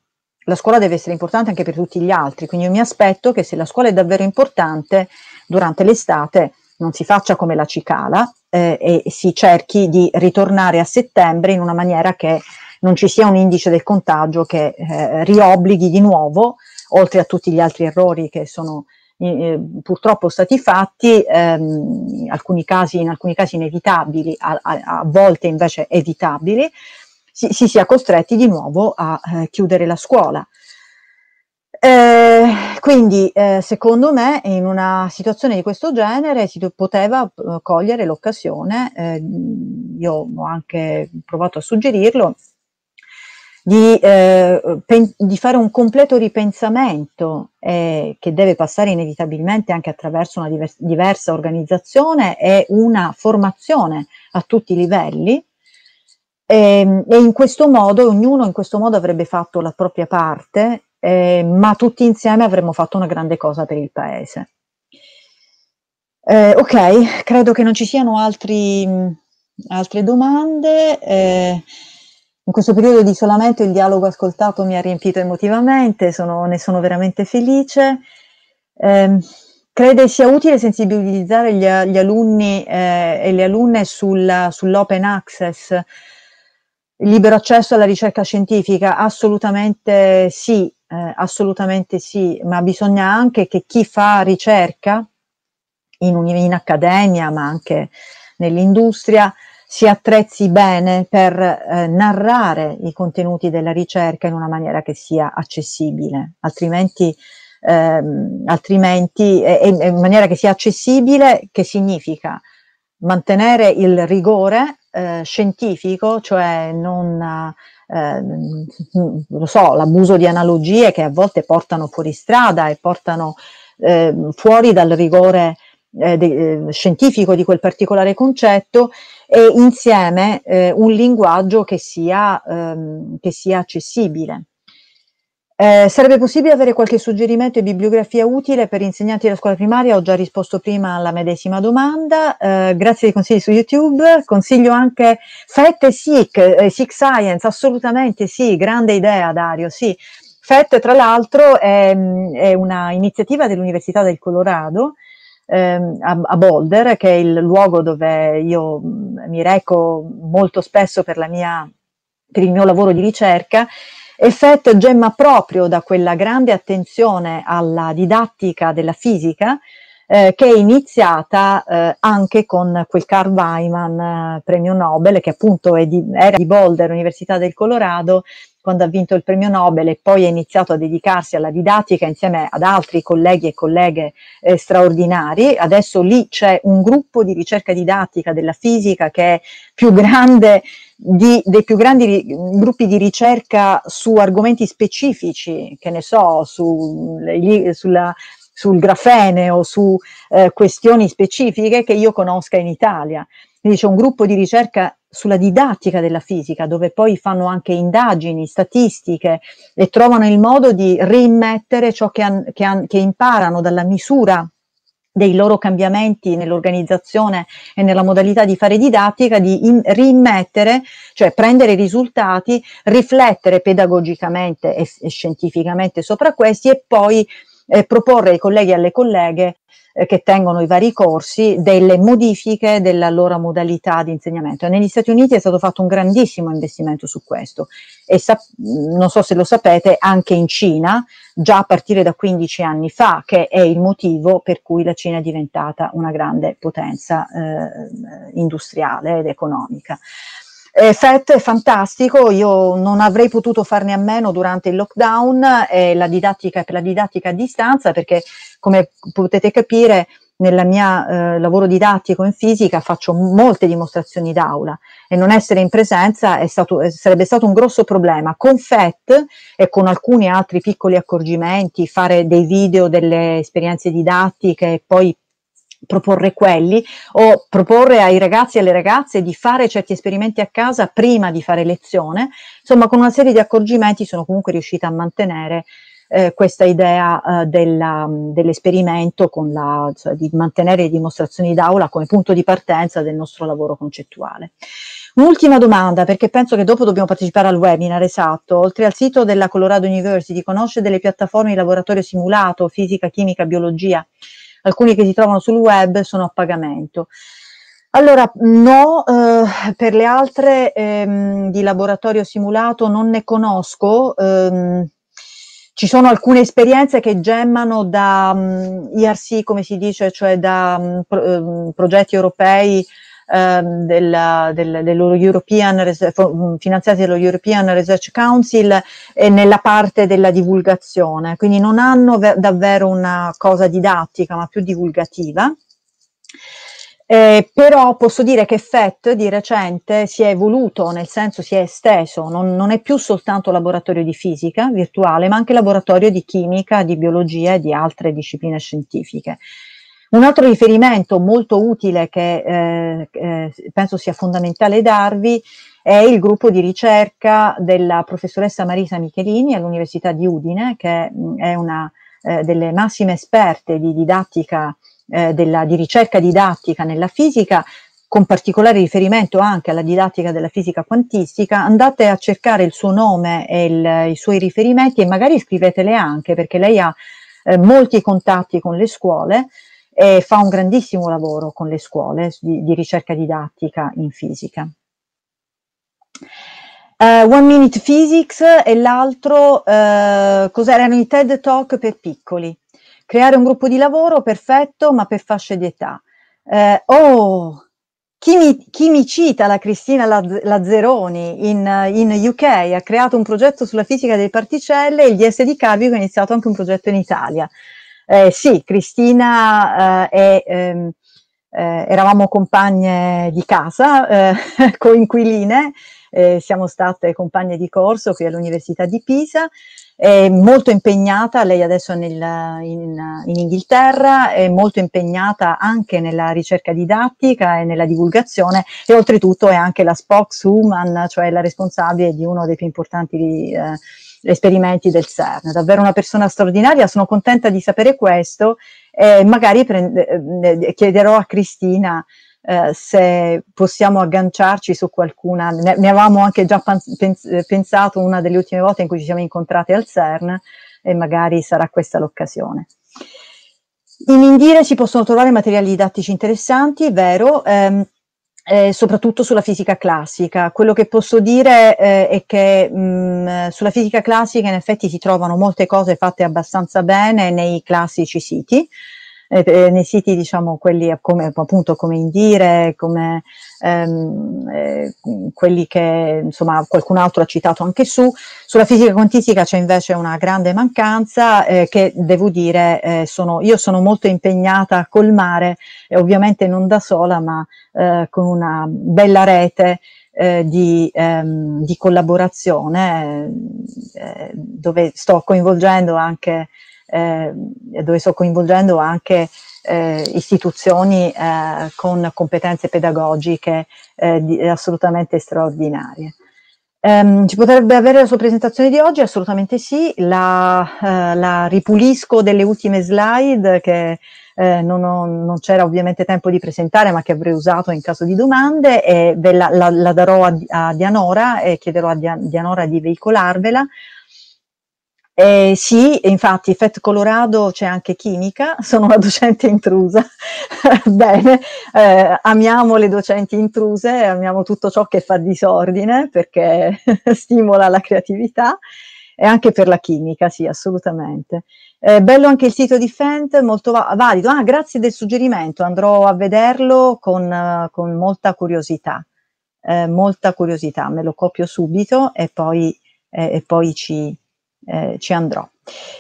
la scuola deve essere importante anche per tutti gli altri, quindi io mi aspetto che se la scuola è davvero importante, durante l'estate non si faccia come la cicala eh, e si cerchi di ritornare a settembre in una maniera che non ci sia un indice del contagio che eh, riobblichi di nuovo, oltre a tutti gli altri errori che sono eh, purtroppo stati fatti, ehm, alcuni casi, in alcuni casi inevitabili, a, a, a volte invece evitabili, si, si sia costretti di nuovo a eh, chiudere la scuola. Eh, quindi, eh, secondo me, in una situazione di questo genere si poteva eh, cogliere l'occasione, eh, io ho anche provato a suggerirlo, di, eh, di fare un completo ripensamento eh, che deve passare inevitabilmente anche attraverso una divers diversa organizzazione e una formazione a tutti i livelli e, ehm, e in questo modo, ognuno in questo modo avrebbe fatto la propria parte, eh, ma tutti insieme avremmo fatto una grande cosa per il paese. Eh, ok, credo che non ci siano altri, mh, mm, altre domande. Eh, in questo periodo di isolamento il dialogo ascoltato mi ha riempito emotivamente, sono, ne sono veramente felice. Eh, crede sia utile sensibilizzare gli, gli alunni eh, e le alunne sulla, sull'open access libero accesso alla ricerca scientifica? Assolutamente sì, eh, assolutamente sì, ma bisogna anche che chi fa ricerca in, in accademia, ma anche nell'industria, si attrezzi bene per eh, narrare i contenuti della ricerca in una maniera che sia accessibile, altrimenti, ehm, altrimenti eh, in maniera che sia accessibile, che significa mantenere il rigore eh, scientifico, cioè non, eh, mm, mm, lo so, l'abuso di analogie che a volte portano fuori strada e portano eh, fuori dal rigore eh, de, ehm, scientifico di quel particolare concetto e insieme eh, un linguaggio che sia, ehm, che sia accessibile. Eh, sarebbe possibile avere qualche suggerimento e bibliografia utile per insegnanti della scuola primaria? Ho già risposto prima alla medesima domanda. Eh, grazie dei consigli su YouTube. Consiglio anche FET e SIC, eh, SIC Science, assolutamente sì, grande idea Dario, sì. FET tra l'altro è, è iniziativa dell'Università del Colorado ehm, a, a, Boulder, che è il luogo dove io mm, mi reco molto spesso per, mia, per il mio lavoro di ricerca Effetto gemma proprio da quella grande attenzione alla didattica della fisica eh, che è iniziata eh, anche con quel Carl Weimann, eh, premio Nobel che appunto di, era di Boulder, Università del Colorado, quando ha vinto il premio Nobel e poi ha iniziato a dedicarsi alla didattica insieme ad altri colleghi e colleghe eh, straordinari. Adesso lì c'è un gruppo di ricerca didattica della fisica che è più grande di, dei più grandi ri, gruppi di ricerca su argomenti specifici, che ne so, su, sulla, sul grafene o su eh, questioni specifiche che io conosca in Italia. Quindi c'è un gruppo di ricerca sulla didattica della fisica, dove poi fanno anche indagini, statistiche e trovano il modo di rimettere ciò che, an, che, an, che imparano dalla misura dei loro cambiamenti nell'organizzazione e nella modalità di fare didattica, di in, rimettere, cioè prendere i risultati, riflettere pedagogicamente e, e scientificamente sopra questi e poi eh, proporre ai colleghi e alle colleghe eh, che tengono i vari corsi delle modifiche della loro modalità di insegnamento. negli Stati Uniti è stato fatto un grandissimo investimento su questo e sap- non so se lo sapete, anche in Cina, già a partire da 15 anni fa, che è il motivo per cui la Cina è diventata una grande potenza eh, industriale ed economica. Eh, FET è fantastico, io non avrei potuto farne a meno durante il lockdown e eh, la didattica, per la didattica a distanza perché come potete capire nel mio eh, lavoro didattico in fisica faccio molte dimostrazioni d'aula e non essere in presenza stato, eh, sarebbe stato un grosso problema. Con FET e con alcuni altri piccoli accorgimenti, fare dei video delle esperienze didattiche e poi proporre quelli o proporre ai ragazzi e alle ragazze di fare certi esperimenti a casa prima di fare lezione. Insomma, con una serie di accorgimenti sono comunque riuscita a mantenere eh, questa idea eh, della, dell'esperimento la, cioè, di mantenere le dimostrazioni d'aula come punto di partenza del nostro lavoro concettuale. Un'ultima domanda, perché penso che dopo dobbiamo partecipare al webinar, esatto. Oltre al sito della Colorado University, conosce delle piattaforme di laboratorio simulato, fisica, chimica, biologia? alcuni che si trovano sul web sono a pagamento. Allora, no, eh, per le altre ehm, di laboratorio simulato non ne conosco. Ehm, ci sono alcune esperienze che gemmano da um, mm, IRC, come si dice, cioè da um, pro, um, progetti europei ehm, del, dello European mm, finanziati dallo European Research Council e nella parte della divulgazione, quindi non hanno davvero una cosa didattica ma più divulgativa. Eh, però posso dire che FET di recente si è evoluto, nel senso si è esteso, non, non, è più soltanto laboratorio di fisica virtuale, ma anche laboratorio di chimica, di biologia e di altre discipline scientifiche. Un altro riferimento molto utile che eh, eh, penso sia fondamentale darvi è il gruppo di ricerca della professoressa Marisa Michelini all'Università di Udine, che è una eh, delle massime esperte di didattica, eh, della, di ricerca didattica nella fisica, con particolare riferimento anche alla didattica della fisica quantistica, andate a cercare il suo nome e il, i suoi riferimenti e magari scrivetele anche perché lei ha eh, molti contatti con le scuole e fa un grandissimo lavoro con le scuole di, di ricerca didattica in fisica. Uh, One Minute Physics e l'altro uh, cos'erano i TED Talk per piccoli. Creare un gruppo di lavoro perfetto ma per fasce di età. Uh, oh, chi mi, chi mi, cita la Cristina Lazzeroni in, in, UK ha creato un progetto sulla fisica delle particelle e il DSD Carvico ha iniziato anche un progetto in Italia. Eh, sì, Cristina eh, è, ehm, eh, eravamo compagne di casa, eh, *laughs* coinquiline, eh, siamo state compagne di corso qui all'Università di Pisa, è molto impegnata, lei adesso nel, in, in Inghilterra, è molto impegnata anche nella ricerca didattica e nella divulgazione e oltretutto è anche la spokeswoman, cioè la responsabile di uno dei più importanti eh, esperimenti del CERN. È davvero una persona straordinaria, sono contenta di sapere questo e magari prende, eh, eh, chiederò a Cristina eh, se possiamo agganciarci su qualcuna, ne, ne avevamo anche già pensato una delle ultime volte in cui ci siamo incontrate al CERN e magari sarà questa l'occasione. In Indire si possono trovare materiali didattici interessanti, vero, ehm, eh, soprattutto sulla fisica classica. Quello che posso dire eh, è che mh, mm, sulla fisica classica in effetti si trovano molte cose fatte abbastanza bene nei classici siti. Eh, eh, nei siti diciamo quelli come, appunto come Indire, come ehm, eh, quelli che insomma qualcun altro ha citato anche su. Sulla fisica quantistica c'è invece una grande mancanza eh, che devo dire eh, sono, io sono molto impegnata a colmare, eh, ovviamente non da sola ma eh, con una bella rete eh, di, ehm, di, collaborazione eh, dove sto coinvolgendo anche eh, dove sto coinvolgendo anche eh, istituzioni eh, con competenze pedagogiche eh, di, assolutamente straordinarie. Um, ci potrebbe avere la sua presentazione di oggi? Assolutamente sì, la, uh, la ripulisco delle ultime slide che eh, non, ho, non c'era ovviamente tempo di presentare ma che avrei usato in caso di domande e ve la, la, la darò a, a Dianora e chiederò a Dianora di veicolarvela. Eh, sì, infatti, FET Colorado c'è anche chimica, *laughs* sono una docente intrusa. *laughs* Bene, eh, amiamo le docenti intruse, amiamo tutto ciò che fa disordine perché *laughs* stimola la creatività e anche per la chimica, sì, assolutamente. Eh, bello anche il sito di Fent, molto va valido. Ah, grazie del suggerimento, andrò a vederlo con, uh, con molta curiosità. Eh, molta curiosità, me lo copio subito e poi, eh, e poi ci, eh, ci andrò.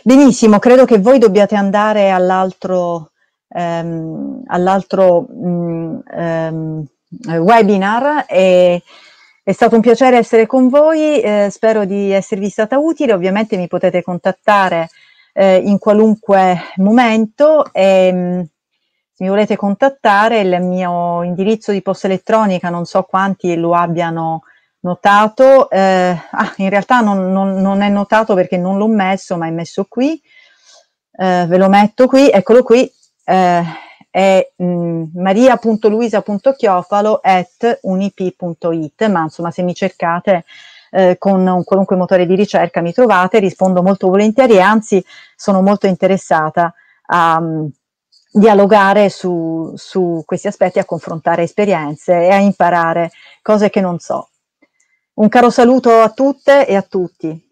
Benissimo, credo che voi dobbiate andare all'altro, ehm, all'altro mh, mm, ehm, webinar e è stato un piacere essere con voi, eh, spero di esservi stata utile, ovviamente mi potete contattare eh, in qualunque momento e se mm, mi volete contattare il mio indirizzo di posta elettronica, non so quanti lo abbiano notato, eh, ah, in realtà non, non, non, è notato perché non l'ho messo, ma è messo qui, eh, ve lo metto qui, eccolo qui, eh, è mm, maria.luisa.chiofalo at unip.it, ma insomma se mi cercate eh, con un qualunque motore di ricerca mi trovate, rispondo molto volentieri e anzi sono molto interessata a mm, dialogare su, su questi aspetti, a confrontare esperienze e a imparare cose che non so. Un caro saluto a tutte e a tutti.